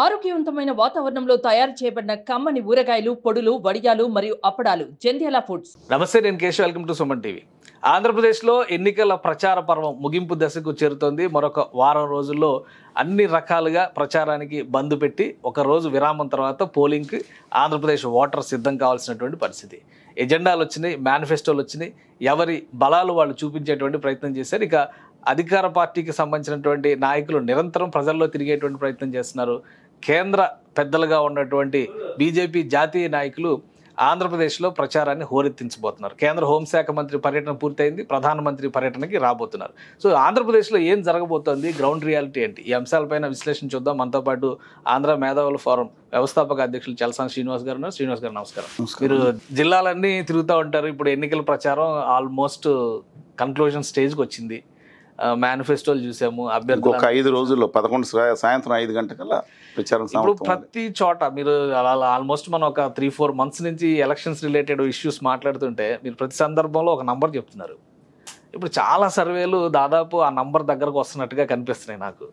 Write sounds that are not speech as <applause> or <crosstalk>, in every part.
ఆరోగ్యవంతమైన వాతావరణంలో తయారు చేయబడిన కమ్మని ఊరగాయలు పొడులు వడియాలు మరియు అప్పడాలు జంధ్యాల ఫుడ్స్ నమస్తే నేను Keshav welcome to Suman TV ఆంధ్రప్రదేశ్లో ఎన్నికల ప్రచార పర్వం ముగింపు దశకు చేరుతోంది మరొక వారం రోజుల్లో అన్ని రకాలుగా ప్రచారానికి బంద్ పెట్టి ఒకరోజు విరామం తర్వాత పోలింగ్కి ఆంధ్రప్రదేశ్ ఓటర్ సిద్ధం కావాల్సినటువంటి పరిస్థితి ఎజెండాలు వచ్చినాయి మేనిఫెస్టోలు వచ్చినాయి ఎవరి బలాలు వాళ్ళు చూపించేటువంటి ప్రయత్నం చేశారు ఇక అధికార పార్టీకి సంబంధించినటువంటి నాయకులు నిరంతరం ప్రజల్లో తిరిగేటువంటి ప్రయత్నం చేస్తున్నారు కేంద్ర పెద్దలుగా ఉన్నటువంటి బీజేపీ జాతీయ నాయకులు ఆంధ్రప్రదేశ్లో ప్రచారాన్ని హోరెత్తించబోతున్నారు కేంద్ర హోంశాఖ మంత్రి పర్యటన పూర్తయింది ప్రధానమంత్రి పర్యటనకి రాబోతున్నారు సో ఆంధ్రప్రదేశ్లో ఏం జరగబోతోంది గ్రౌండ్ రియాలిటీ ఏంటి ఈ అంశాలపైన విశ్లేషణ చూద్దాం మనతో పాటు ఆంధ్ర మేధావుల ఫోరం వ్యవస్థాపక అధ్యక్షులు చలసాని శ్రీనివాస్ గారు శ్రీనివాస్ గారు నమస్కారం మీరు జిల్లాలన్నీ తిరుగుతూ ఉంటారు ఇప్పుడు ఎన్నికల ప్రచారం ఆల్మోస్ట్ కన్క్లూజన్ స్టేజ్కి వచ్చింది మేనిఫెస్టోలు చూసాము అభ్యర్థులు ఒక ఐదు రోజుల్లో పదకొండు సాయంత్రం ఐదు గంటకల్లా ప్రచారం ఇప్పుడు ప్రతి చోట మీరు ఆల్మోస్ట్ మనం ఒక త్రీ ఫోర్ మంత్స్ నుంచి ఎలక్షన్స్ రిలేటెడ్ ఇష్యూస్ మాట్లాడుతుంటే మీరు ప్రతి సందర్భంలో ఒక నంబర్ చెప్తున్నారు ఇప్పుడు చాలా సర్వేలు దాదాపు ఆ నంబర్ దగ్గరకు వస్తున్నట్టుగా కనిపిస్తున్నాయి నాకు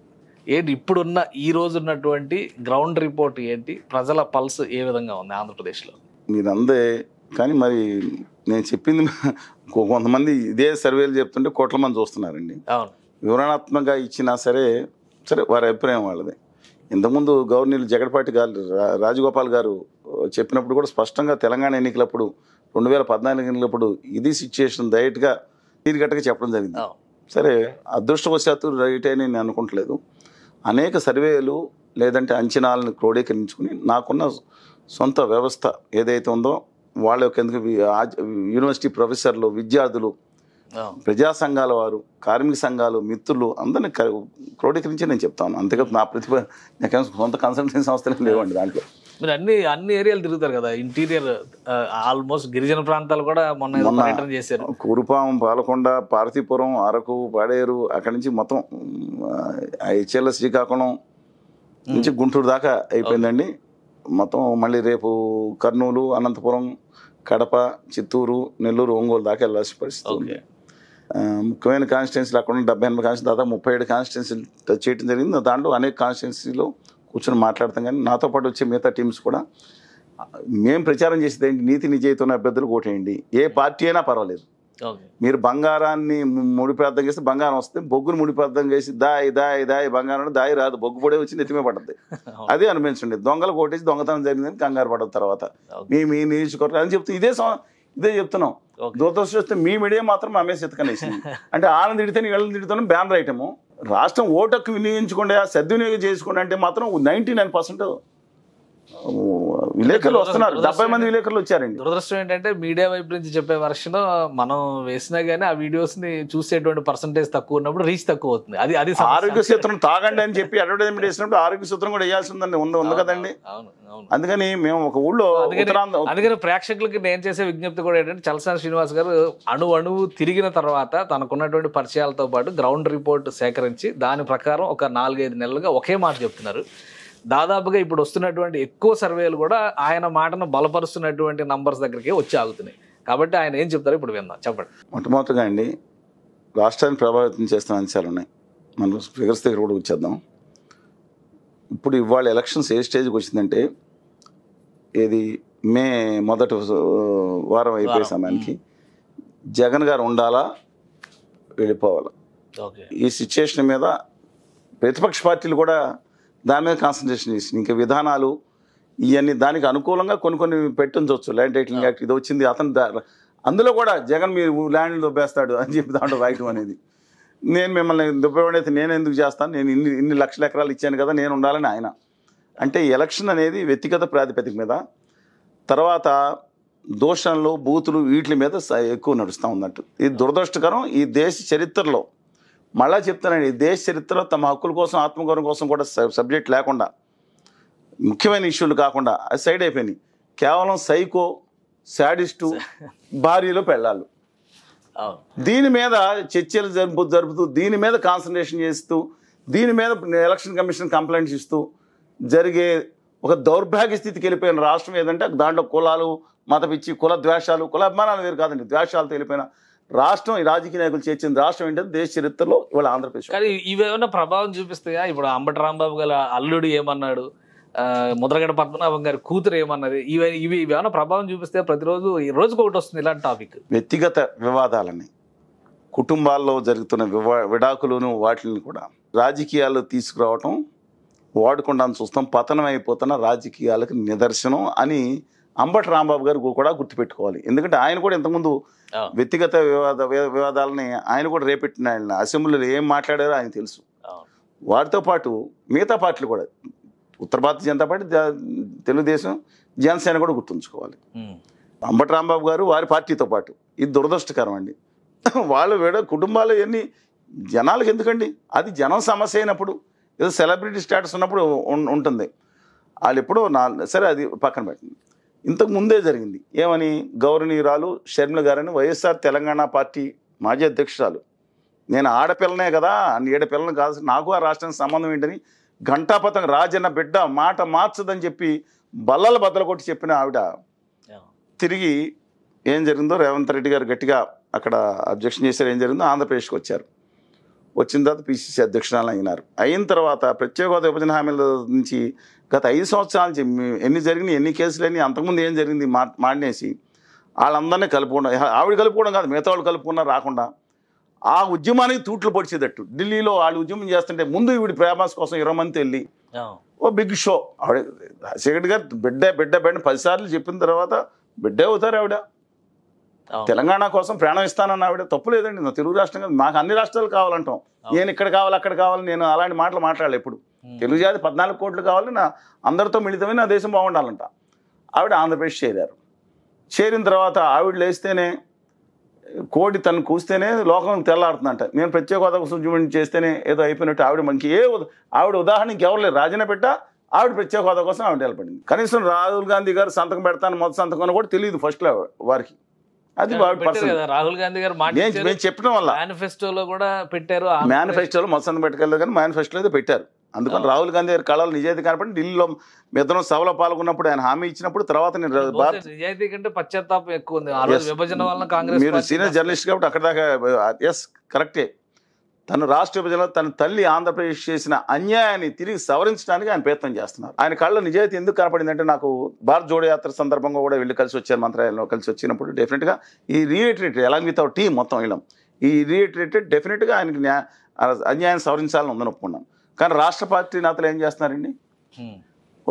ఏంటి ఇప్పుడున్న ఈ రోజు ఉన్నటువంటి గ్రౌండ్ రిపోర్ట్ ఏంటి ప్రజల పల్స్ ఏ విధంగా ఉంది ఆంధ్రప్రదేశ్లో మీరు అందే కానీ మరి నేను చెప్పింది కొంతమంది ఇదే సర్వేలు చెప్తుంటే కోట్ల మంది చూస్తున్నారండి వివరణాత్మకంగా ఇచ్చినా సరే సరే వారి అభిప్రాయం వాళ్ళది ఇంతకుముందు గవర్నీలు జగడపాటి గారు రాజగోపాల్ గారు చెప్పినప్పుడు కూడా స్పష్టంగా తెలంగాణ ఎన్నికలప్పుడు రెండు వేల పద్నాలుగు ఎన్నికలప్పుడు ఇది సిచ్యుయేషన్ డైరెక్ట్గా గట్టగా చెప్పడం జరిగింది సరే అదృష్టవశాత్తు రైట్ అని నేను అనుకుంటలేదు అనేక సర్వేలు లేదంటే అంచనాలను క్రోడీకరించుకుని నాకున్న సొంత వ్యవస్థ ఏదైతే ఉందో వాళ్ళ యొక్క ఎందుకు యూనివర్సిటీ ప్రొఫెసర్లు విద్యార్థులు ప్రజా సంఘాల వారు కార్మిక సంఘాలు మిత్రులు అందరిని క్రోడీకరించి నేను చెప్తాను అంతేకాదు నా ప్రతిభ నాకేమో సొంత కన్సల్టెన్సీ సంస్థలు లేవండి దాంట్లో మీరు అన్ని అన్ని ఏరియాలు తిరుగుతారు కదా ఇంటీరియర్ ఆల్మోస్ట్ గిరిజన ప్రాంతాలు కూడా మొన్న చేశారు కురుపాం పాలకొండ పార్తీపురం అరకు పాడేరు అక్కడి నుంచి మొత్తం హెచ్ఎల్ఎస్ శ్రీకాకుళం నుంచి గుంటూరు దాకా అయిపోయిందండి మొత్తం మళ్ళీ రేపు కర్నూలు అనంతపురం కడప చిత్తూరు నెల్లూరు ఒంగోలు దాకా వెళ్ళాల్సిన పరిస్థితి ఉంది ముఖ్యమైన కాన్స్టిట్యున్సీలు అక్కడ ఉన్న డెబ్బై ఎనభై కాన్స్టిట్యూన్సీ దాదాపు ముప్పై ఏడు కాన్స్టిట్యున్సీలు చేయడం జరిగింది దాంట్లో అనేక కాన్స్టిట్యున్సీలో కూర్చొని మాట్లాడతాం కానీ నాతో పాటు వచ్చే మిగతా టీమ్స్ కూడా మేము ప్రచారం చేసేది ఏంటి నీతి నిజాయితీ ఉన్న అభ్యర్థులు ఓటేయండి ఏ పార్టీ అయినా పర్వాలేదు మీరు బంగారాన్ని ముడిపేద్దం చేస్తే బంగారం వస్తే బొగ్గును ముడిపేద్దం చేసి దాయి దాయి దాయి బంగారం దాయి రాదు బొగ్గు పొడే వచ్చి నెత్తిమే పడుతుంది <laughs> అదే అనిపించండి దొంగలు కొట్టేసి దొంగతనం జరిగిందని కంగారు పడిన తర్వాత మీ మీ నియోజకవర్గం అని చెప్తే ఇదే ఇదే చెప్తున్నాం వస్తే మీ మీడియా మాత్రం మా మీద <laughs> అంటే ఆనంద తిడితే నీళ్ళని తిడితే బ్యాన్ రైటము రాష్ట్రం ఓటకు వినియోగించుకోండి సద్వినియోగం చేసుకోండి అంటే మాత్రం నైంటీ నైన్ పర్సెంట్ విలేకరులు వస్తున్నారు డెబ్బై మంది విలేకరులు వచ్చారండి దురదృష్టం ఏంటంటే మీడియా వైపు నుంచి చెప్పే వర్షన్ మనం వేసినా గానీ ఆ వీడియోస్ ని చూసేటువంటి పర్సంటేజ్ తక్కువ ఉన్నప్పుడు రీచ్ తక్కువ అవుతుంది అది అది ఆరోగ్య సూత్రం తాగండి అని చెప్పి అడ్వర్టైజ్మెంట్ వేసినప్పుడు ఆరోగ్య సూత్రం కూడా వేయాల్సిందని ఉంది ఉంది కదండి అందుకని మేము ఒక ఊళ్ళో అందుకని ప్రేక్షకులకి నేను చేసే విజ్ఞప్తి కూడా ఏంటంటే చలసాని శ్రీనివాస్ గారు అణు అణువు తిరిగిన తర్వాత తనకున్నటువంటి పరిచయాలతో పాటు గ్రౌండ్ రిపోర్ట్ సేకరించి దాని ప్రకారం ఒక నాలుగైదు నెలలుగా ఒకే మాట చెప్తున్నారు దాదాపుగా ఇప్పుడు వస్తున్నటువంటి ఎక్కువ సర్వేలు కూడా ఆయన మాటను బలపరుస్తున్నటువంటి నంబర్స్ దగ్గరికి వచ్చి ఆగుతున్నాయి కాబట్టి ఆయన ఏం చెప్తారో ఇప్పుడు విందాం చెప్పండి మొట్టమొదటిగా అండి రాష్ట్రాన్ని ప్రభావితం చేస్తున్న అంశాలు ఉన్నాయి మనం ఫిగర్స్ దగ్గర కూడా వచ్చేద్దాం ఇప్పుడు ఇవాళ ఎలక్షన్స్ ఏ స్టేజ్కి వచ్చిందంటే ఏది మే మొదటి వారం అయిపోయే సమయానికి జగన్ గారు ఉండాలా వెళ్ళిపోవాలా ఈ సిచ్యుయేషన్ మీద ప్రతిపక్ష పార్టీలు కూడా దాని మీద కాన్సన్ట్రేషన్ చేసింది ఇంకా విధానాలు ఇవన్నీ దానికి అనుకూలంగా కొన్ని కొన్ని పెట్టించవచ్చు ల్యాండ్ టైటిల్ యాక్ట్ ఇది వచ్చింది అతను అందులో కూడా జగన్ మీరు ల్యాండ్ దొబ్బేస్తాడు అని చెప్పి దాంట్లో రాయటం అనేది నేను మిమ్మల్ని దుబ్బేవాడైతే నేను ఎందుకు చేస్తాను నేను ఇన్ని ఇన్ని లక్షల ఎకరాలు ఇచ్చాను కదా నేను ఉండాలని ఆయన అంటే ఎలక్షన్ అనేది వ్యక్తిగత ప్రాతిపదిక మీద తర్వాత దోషణలు బూతులు వీటి మీద ఎక్కువ నడుస్తూ ఉన్నట్టు ఇది దురదృష్టకరం ఈ దేశ చరిత్రలో మళ్ళా చెప్తానండి దేశ చరిత్రలో తమ హక్కుల కోసం ఆత్మగౌరవం కోసం కూడా సబ్జెక్ట్ లేకుండా ముఖ్యమైన ఇష్యూలు కాకుండా అది సైడ్ అయిపోయినాయి కేవలం సైకో శాడిస్టు భార్యలో పెళ్ళాలు దీని మీద చర్చలు జరుపు జరుపుతూ దీని మీద కాన్సన్ట్రేషన్ చేస్తూ దీని మీద ఎలక్షన్ కమిషన్ కంప్లైంట్స్ ఇస్తూ జరిగే ఒక దౌర్భాగ్య స్థితికి వెళ్ళిపోయిన రాష్ట్రం ఏదంటే దాంట్లో కులాలు మతపిచ్చి కుల ద్వేషాలు కుల అభిమానాలు వేరు కాదండి ద్వేషాలతో వెళ్ళిపోయిన రాష్ట్రం ఈ రాజకీయ నాయకులు చేర్చిన రాష్ట్రం ఏంటంటే దేశ చరిత్రలో ఇవాళ ఆంధ్రప్రదేశ్ కానీ ఇవేమన్నా ప్రభావం చూపిస్తాయా ఇప్పుడు అంబటి రాంబాబు గల అల్లుడు ఏమన్నాడు ముద్రగడ పద్మనాభం గారి కూతురు ఏమన్నది ఇవి ఇవి ఇవేమైనా ప్రభావం చూపిస్తే ప్రతిరోజు ఈ రోజుకు ఒకటి వస్తుంది ఇలాంటి టాపిక్ వ్యక్తిగత వివాదాలని కుటుంబాల్లో జరుగుతున్న వివా విడాకులను వాటిని కూడా రాజకీయాలు తీసుకురావటం వాడుకుండా చూస్తాం పతనం అయిపోతున్న రాజకీయాలకు నిదర్శనం అని అంబటి రాంబాబు గారు కూడా గుర్తుపెట్టుకోవాలి ఎందుకంటే ఆయన కూడా ఇంతకుముందు వ్యక్తిగత వివాద వివాదాలని ఆయన కూడా రేపెట్టిన ఆయన అసెంబ్లీలో ఏం మాట్లాడారో ఆయన తెలుసు వారితో పాటు మిగతా పార్టీలు కూడా ఉత్తర భారత జనతా పార్టీ తెలుగుదేశం జనసేన కూడా గుర్తుంచుకోవాలి అంబటి రాంబాబు గారు వారి పార్టీతో పాటు ఇది దురదృష్టకరం అండి <laughs> వాళ్ళు వేడ కుటుంబాలు ఎన్ని జనాలకు ఎందుకండి అది జనం సమస్య అయినప్పుడు ఏదో సెలబ్రిటీ స్టేటస్ ఉన్నప్పుడు ఉంటుంది వాళ్ళు ఎప్పుడో నా సరే అది పక్కన పెట్టండి ఇంతకు ముందే జరిగింది ఏమని గౌరవనీయురాలు షర్మిల గారని వైఎస్ఆర్ తెలంగాణ పార్టీ మాజీ అధ్యక్షురాలు నేను ఆడపిల్లనే కదా నీడపిల్లని కాదు నాకు ఆ రాష్ట్రానికి సంబంధం ఏంటని ఘంటాపతం రాజన్న బిడ్డ మాట మార్చదని చెప్పి బల్లల బద్దలు కొట్టి చెప్పిన ఆవిడ తిరిగి ఏం జరిగిందో రేవంత్ రెడ్డి గారు గట్టిగా అక్కడ అబ్జెక్షన్ చేశారు ఏం జరిగిందో ఆంధ్రప్రదేశ్కి వచ్చారు వచ్చిన తర్వాత పిసిసి అధ్యక్షురాలు అయినారు అయిన తర్వాత ప్రత్యేక హోదా విభజన హామీల నుంచి గత ఐదు సంవత్సరాలు ఎన్ని జరిగినాయి ఎన్ని కేసులని అంతకుముందు ఏం జరిగింది మా మాడినేసి వాళ్ళందరినీ కలుపుకోవడం ఆవిడ కలుపుకోవడం కాదు మిగతా వాళ్ళు కలుపుకున్నా రాకుండా ఆ ఉద్యమానికి తూట్లు పొడిచేదట్టు ఢిల్లీలో వాళ్ళు ఉద్యమం చేస్తుంటే ముందు ఈవిడ ప్రేమస్ కోసం ఇరవై మంది వెళ్ళి ఓ బిగ్ షో ఆవిడ సెకండ్ గారు బిడ్డ బిడ్డ బిడ్డ పదిసార్లు చెప్పిన తర్వాత బిడ్డే అవుతారు ఆవిడ తెలంగాణ కోసం ప్రాణం ఇస్తానన్న ఆవిడ తప్పు లేదండి తెలుగు రాష్ట్రం కాదు మాకు అన్ని రాష్ట్రాలు కావాలంటాం నేను ఇక్కడ కావాలి అక్కడ కావాలి నేను అలాంటి మాటలు మాట్లాడాలి ఎప్పుడు తెలుగు జాతి పద్నాలుగు కోట్లు కావాలి నా అందరితో మిళితమైన నా దేశం బాగుండాలంట ఆవిడ ఆంధ్రప్రదేశ్ చేరారు చేరిన తర్వాత ఆవిడ లేస్తేనే కోడి తను కూస్తేనే లోకం తెల్లాడుతుందంట నేను ప్రత్యేక హోదా కోసం చేస్తేనే ఏదో అయిపోయినట్టు ఆవిడ మనకి ఏ ఆవిడ ఉదాహరణకి ఎవరు లేరు రాజీనా పెట్ట ఆవిడ ప్రత్యేక హోదా కోసం ఆవిడ నిలబడింది కనీసం రాహుల్ గాంధీ గారు సంతకం పెడతాను మొదటి సంతకం అని కూడా తెలియదు లో వారికి అది రాహుల్ గాంధీ గారు నేను చెప్పడం వల్ల మేనిఫెస్టోలో కూడా పెట్టారు మేనిఫెస్టోలో మొదటి సంతకం పెట్టగలరు కానీ మేనిఫెస్టోలో అయితే పెట్టారు అందుకని రాహుల్ గాంధీ గారి కళలు నిజాయితీ కనపడి ఢిల్లీలో ఇద్దరం సభలో పాల్గొన్నప్పుడు ఆయన హామీ ఇచ్చినప్పుడు తర్వాత నేను నిజాయితీ కంటే పశ్చాత్తాపం ఎక్కువ ఉంది విభజన వలన కాంగ్రెస్ మీరు సీనియర్ జర్నలిస్ట్ కాబట్టి అక్కడ దాకా ఎస్ కరెక్టే తన రాష్ట్ర విభజనలో తన తల్లి ఆంధ్రప్రదేశ్ చేసిన అన్యాయాన్ని తిరిగి సవరించడానికి ఆయన ప్రయత్నం చేస్తున్నారు ఆయన కళ్ళ నిజాయితీ ఎందుకు కనపడిందంటే నాకు భారత్ జోడో యాత్ర సందర్భంగా కూడా వెళ్ళి కలిసి వచ్చారు మంత్రాలయంలో కలిసి వచ్చినప్పుడు డెఫినెట్గా ఈ రీఎటరేట్ ఎలా విత్ అవర్ టీం మొత్తం వీళ్ళం ఈ రీఎటరేటెడ్ డెఫినెట్గా ఆయనకి అన్యాయం సవరించాలని ఉందని ఒప్పుకున్నాను కానీ రాష్ట్ర పార్టీ నేతలు ఏం చేస్తున్నారండి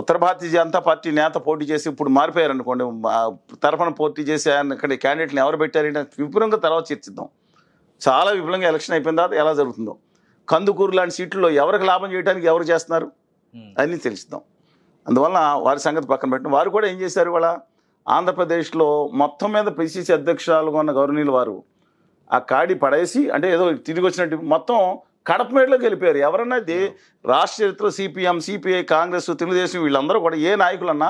ఉత్తర భారతీయ జనతా పార్టీ నేత పోటీ చేసి ఇప్పుడు మారిపోయారు అనుకోండి తరఫున పోటీ చేసి ఆయన ఇక్కడ క్యాండిడేట్ని ఎవరు పెట్టారంటే విపులంగా తర్వాత చర్చిద్దాం చాలా విపులంగా ఎలక్షన్ అయిపోయిన తర్వాత ఎలా జరుగుతుందో కందుకూరు లాంటి సీట్లలో ఎవరికి లాభం చేయడానికి ఎవరు చేస్తున్నారు అన్నీ తెలుసుద్దాం అందువల్ల వారి సంగతి పక్కన పెట్టిన వారు కూడా ఏం చేశారు ఇవాళ ఆంధ్రప్రదేశ్లో మొత్తం మీద పిసిసి అధ్యక్షురాలుగా ఉన్న గవర్నీలు వారు ఆ కాడి పడేసి అంటే ఏదో తిరిగి వచ్చినట్టు మొత్తం గెలిపారు ఎవరన్నా ఎవరన్నది రాష్ట్ర చరిత్ర సిపిఎం సిపిఐ కాంగ్రెస్ తెలుగుదేశం వీళ్ళందరూ కూడా ఏ నాయకులన్నా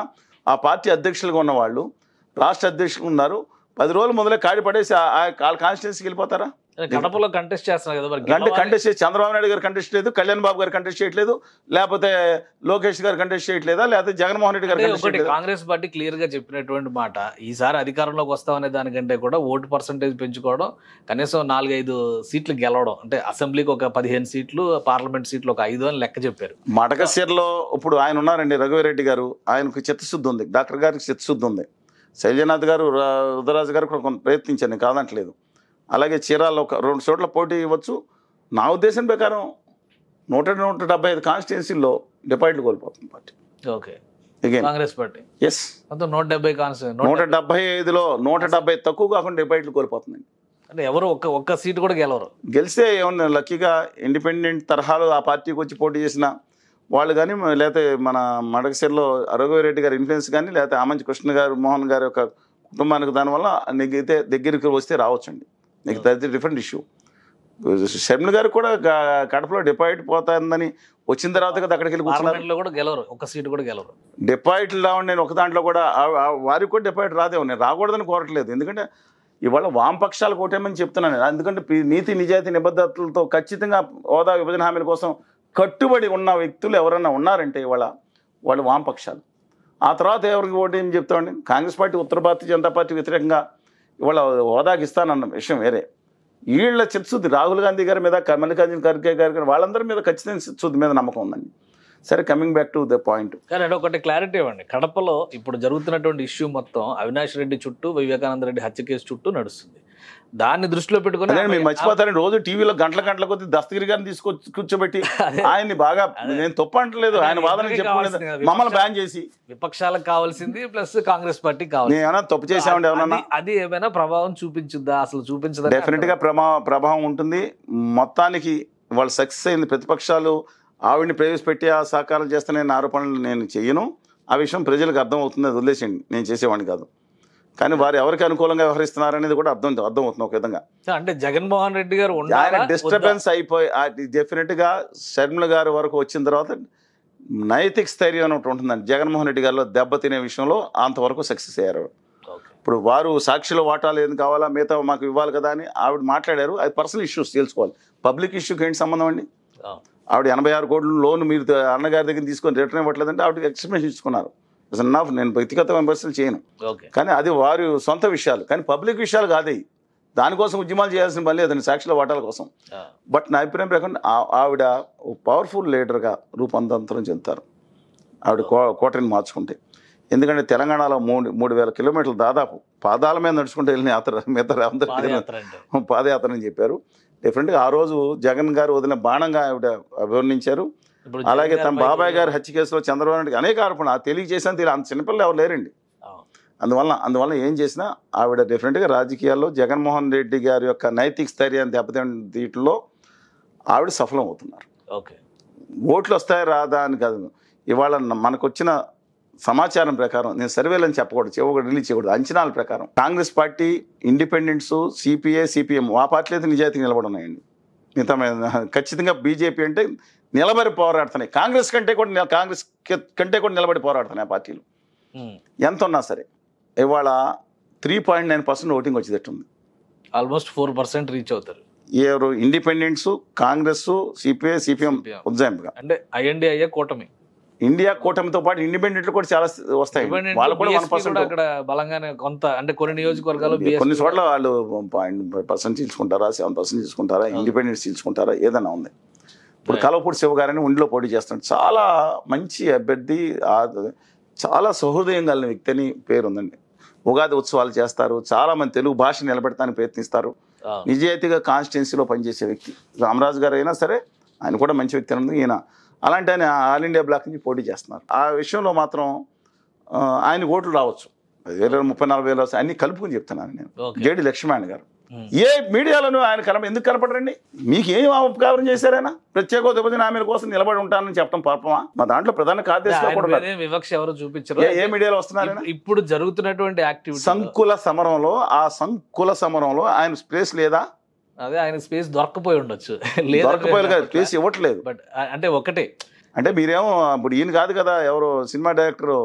ఆ పార్టీ అధ్యక్షులుగా ఉన్నవాళ్ళు రాష్ట్ర అధ్యక్షులు ఉన్నారు పది రోజులు మొదలే కాడిపడేసి ఆ కాన్స్టిట్యున్సీకి వెళ్ళిపోతారా కడపలో కంటెస్ట్ చేస్తున్నారు కదా అంటే కంటెస్ట్ చేసి చంద్రబాబు నాయుడు గారు కంటెస్ట్ లేదు కళ్యాణ్ బాబు గారు కంటెస్ట్ చేయట్లేదు లేకపోతే లోకేష్ గారు కంటెస్ట్ చేయట్లేదా లేకపోతే జగన్మోహన్ రెడ్డి గారు ఒకటి కాంగ్రెస్ పార్టీ క్లియర్ గా చెప్పినటువంటి మాట ఈసారి అధికారంలోకి వస్తామనే దానికంటే కూడా ఓటు పర్సంటేజ్ పెంచుకోవడం కనీసం నాలుగైదు సీట్లు గెలవడం అంటే అసెంబ్లీకి ఒక పదిహేను సీట్లు పార్లమెంట్ సీట్లు ఒక ఐదు అని లెక్క చెప్పారు మటకశీర్లో ఇప్పుడు ఆయన ఉన్నారండి రఘువీరెడ్డి గారు ఆయనకు చిత్తశుద్ధి ఉంది డాక్టర్ గారికి చిత్తశుద్ధి ఉంది శైలజనాథ్ గారు రుద్రరాజు గారు కూడా కొంత ప్రయత్నించండి కాదంటలేదు అలాగే చీరాల్లో ఒక రెండు చోట్ల పోటీ ఇవ్వచ్చు నా ఉద్దేశం ప్రకారం నూట నూట డెబ్బై ఐదు కాన్స్టిట్యున్సీల్లో డిపాయింట్లు కోల్పోతుంది పార్టీ ఓకే కాంగ్రెస్ పార్టీ ఎస్ మొత్తం నూట డెబ్బై నూట డెబ్బై ఐదులో నూట డెబ్బై తక్కువ కాకుండా డిపాయింట్లు కోల్పోతుందండి అంటే ఎవరు ఒక్క ఒక్క సీటు కూడా గెలవరు గెలిస్తే ఏమన్నా లక్కీగా ఇండిపెండెంట్ తరహాలో ఆ పార్టీకి వచ్చి పోటీ చేసిన వాళ్ళు కానీ లేకపోతే మన మడకసిరిలో రెడ్డి గారి ఇన్ఫ్లుయెన్స్ కానీ లేకపోతే ఆమంచి కృష్ణ గారు మోహన్ గారి యొక్క కుటుంబానికి దానివల్ల నెగ్గితే దగ్గరికి వస్తే రావచ్చండి నీకు అది డిఫరెంట్ ఇష్యూ షర్మిల గారు కూడా కడపలో డిపాజిట్ పోతుందని వచ్చిన తర్వాత కదా అక్కడికి వెళ్ళి కూడా గెలవరు ఒక సీటు కూడా గెలవరు డిపాజిట్లు రావండి నేను ఒక దాంట్లో కూడా వారికి కూడా డిపాజిట్ రాదే నేను రాకూడదని కోరట్లేదు ఎందుకంటే ఇవాళ వామపక్షాలు కోటేమని చెప్తున్నాను ఎందుకంటే నీతి నిజాయితీ నిబద్ధతలతో ఖచ్చితంగా హోదా విభజన హామీల కోసం కట్టుబడి ఉన్న వ్యక్తులు ఎవరైనా ఉన్నారంటే ఇవాళ వాళ్ళు వామపక్షాలు ఆ తర్వాత ఎవరికి ఏం చెప్తామండి కాంగ్రెస్ పార్టీ ఉత్తర భారతీయ జనతా పార్టీ వ్యతిరేకంగా ఇవాళ హోదాకి ఇస్తానన్న విషయం వేరే వీళ్ళ చిత్తశుద్ధి రాహుల్ గాంధీ గారి మీద మల్లికార్జున ఖర్గే గారి వాళ్ళందరి మీద ఖచ్చితంగా చిత్తశుద్ధి మీద నమ్మకం ఉందండి సరే coming back to the point కానీ ఒకటి క్లారిటీ ఇవ్వండి కడపలో ఇప్పుడు జరుగుతున్నటువంటి ఇష్యూ మొత్తం అవినాష్ రెడ్డి చుట్టూ వివేకానంద రెడ్డి హత్య కేసు చుట్టూ నడుస్తుంది దాన్ని దృష్టిలో పెట్టుకుని మీరు మర్చిపోతారని రోజు టీవీలో గంటల గంటల కొద్ది దస్తగిరి గారిని తీసుకొచ్చి కూర్చోబెట్టి ఆయన్ని బాగా నేను తప్పంటలేదు ఆయన వాదన మమ్మల్ని బ్యాన్ చేసి విపక్షాలకు కావాల్సింది ప్లస్ కాంగ్రెస్ పార్టీ కావాలి ఏమైనా తప్పు చేసామండి ఏమన్నా అది ఏమైనా ప్రభావం చూపించుద్దా అసలు చూపించదా డెఫినెట్ గా ప్రభావం ఉంటుంది మొత్తానికి వాళ్ళు సక్సెస్ అయింది ప్రతిపక్షాలు ఆవిడని ప్రవేశపెట్టి ఆ సహకారం చేస్తే నేను ఆరోపణలు నేను చెయ్యను ఆ విషయం ప్రజలకు అవుతుంది అది వదిలేసేయండి నేను చేసేవాడిని కాదు కానీ వారు ఎవరికి అనుకూలంగా వ్యవహరిస్తున్నారు అనేది కూడా అర్థం అర్థం అవుతుంది ఒక విధంగా అంటే జగన్మోహన్ రెడ్డి గారు ఆయన డిస్టర్బెన్స్ అయిపోయి డెఫినెట్గా షర్మిల గారి వరకు వచ్చిన తర్వాత నైతిక స్థైర్యం ఒకటి ఉంటుందండి జగన్మోహన్ రెడ్డి గారిలో దెబ్బతినే విషయంలో అంతవరకు సక్సెస్ అయ్యారు ఇప్పుడు వారు సాక్షిలో వాటాలు ఏం కావాలా మిగతా మాకు ఇవ్వాలి కదా అని ఆవిడ మాట్లాడారు అది పర్సనల్ ఇష్యూస్ తెలుసుకోవాలి పబ్లిక్ ఇష్యూకి ఏంటి సంబంధం అండి ఆవిడ ఎనభై ఆరు కోట్లు లోన్ మీరు అన్నగారి దగ్గర తీసుకొని రిటర్న్ ఇవ్వట్లేదంటే ఆవిడకి ఎక్స్ప్లెనేషన్ ఇచ్చుకున్నారు అసలు నా నేను వ్యక్తిగత విమర్శలు చేయను కానీ అది వారి సొంత విషయాలు కానీ పబ్లిక్ విషయాలు కాదే దానికోసం ఉద్యమాలు చేయాల్సిన పని లేదు సాక్షుల వాటాల కోసం బట్ నా అభిప్రాయం ప్రకారం ఆవిడ పవర్ఫుల్ లీడర్గా రూపాంతరం చెందుతారు ఆవిడ కోటని మార్చుకుంటే ఎందుకంటే తెలంగాణలో మూడు మూడు వేల కిలోమీటర్లు దాదాపు పాదాల మీద నడుచుకుంటూ వెళ్ళిన యాత్ర మిగతా పాదయాత్ర అని చెప్పారు డెఫినెట్గా ఆ రోజు జగన్ గారు వదిలిన బాణంగా ఆవిడ అభివర్ణించారు అలాగే తమ బాబాయ్ గారి హత్య కేసులో చంద్రబాబు నాయుడు అనేక ఆరోపణ తెలియజేసాను తెలియదు అంత చిన్నపిల్లలు ఎవరు లేరండి అందువల్ల అందువల్ల ఏం చేసినా ఆవిడ డెఫినెట్గా రాజకీయాల్లో జగన్మోహన్ రెడ్డి గారి యొక్క నైతిక స్థైర్యాన్ని దెబ్బతిన దీంట్లో ఆవిడ సఫలం అవుతున్నారు ఓకే ఓట్లు వస్తాయి రాదా అని కాదు ఇవాళ మనకు వచ్చిన సమాచారం ప్రకారం నేను సర్వేలు అని చెప్పకూడదు ఇవ్వకూడదు రిలీజ్ చేయకూడదు అంచనాల ప్రకారం Congress party independents CPA CPM ఆ పార్టీలు అయితే నిజాయితీ నిలబడి ఉన్నాయండి మిగతా ఖచ్చితంగా బీజేపీ అంటే నిలబడి పోరాడుతున్నాయి కాంగ్రెస్ కంటే కూడా కాంగ్రెస్ కంటే కూడా నిలబడి పోరాడుతున్నాయి ఆ పార్టీలు ఎంత ఉన్నా సరే ఇవాళ three point nine percent voting వచ్చేటట్టుంది ఆల్మోస్ట్ ఫోర్ పర్సెంట్ రీచ్ అవుతారు ఎవరు ఇండిపెండెంట్స్ కాంగ్రెస్ సిపిఐ సిపిఎం ఉజ్జాయింపుగా అంటే అయ్యే కూటమి ఇండియా కూటమితో పాటు ఇండిపెండెంట్లు కూడా చాలా వస్తాయి వాళ్ళు కూడా వన్ పర్సెంట్ అక్కడ బలంగానే కొంత అంటే కొన్ని నియోజకవర్గాలు కొన్ని చోట్ల వాళ్ళు పాయింట్ పర్సెంట్ తీసుకుంటారా సెవెన్ పర్సెంట్ తీసుకుంటారా ఇండిపెండెన్స్ తీసుకుంటారా ఏదైనా ఉంది ఇప్పుడు కలవపూడి శివగారని ఉండిలో పోటీ చేస్తున్నాడు చాలా మంచి అభ్యర్థి చాలా సహృదయం కలిగిన వ్యక్తి అని పేరు ఉందండి ఉగాది ఉత్సవాలు చేస్తారు చాలా మంది తెలుగు భాష నిలబెడతానికి ప్రయత్నిస్తారు నిజాయితీగా కాన్స్టిట్యున్సీలో పనిచేసే వ్యక్తి రామరాజు గారు అయినా సరే ఆయన కూడా మంచి వ్యక్తి అన్నది ఈయన అలాంటి ఆయన ఆల్ ఇండియా బ్లాక్ నుంచి పోటీ చేస్తున్నారు ఆ విషయంలో మాత్రం ఆయన ఓట్లు రావచ్చు వేల ముప్పై నాలుగు వేల అన్ని కలుపుకుని చెప్తున్నాను నేను జేడి లక్ష్మణ్ గారు ఏ hmm. మీడియాలను ఆయన కనప ఎందుకు కనపడరండి మీకు ఏం ఉపకారం చేశారైనా ప్రత్యేక విభజన హామీల కోసం నిలబడి ఉంటానని చెప్పడం పాపమా మా దాంట్లో ప్రధాన వివక్ష ఎవరు ఏ మీడియాలో ఇప్పుడు జరుగుతున్నటువంటి యాక్టివిటీ సంకుల సమరంలో ఆ సంకుల సమరంలో ఆయన స్పేస్ లేదా అదే ఆయన స్పేస్ దొరకపోయి ఉండొచ్చు దొరకపోయి స్పేస్ ఇవ్వట్లేదు బట్ అంటే ఒకటే అంటే మీరేమో ఇప్పుడు ఈయన కాదు కదా ఎవరు సినిమా డైరెక్టర్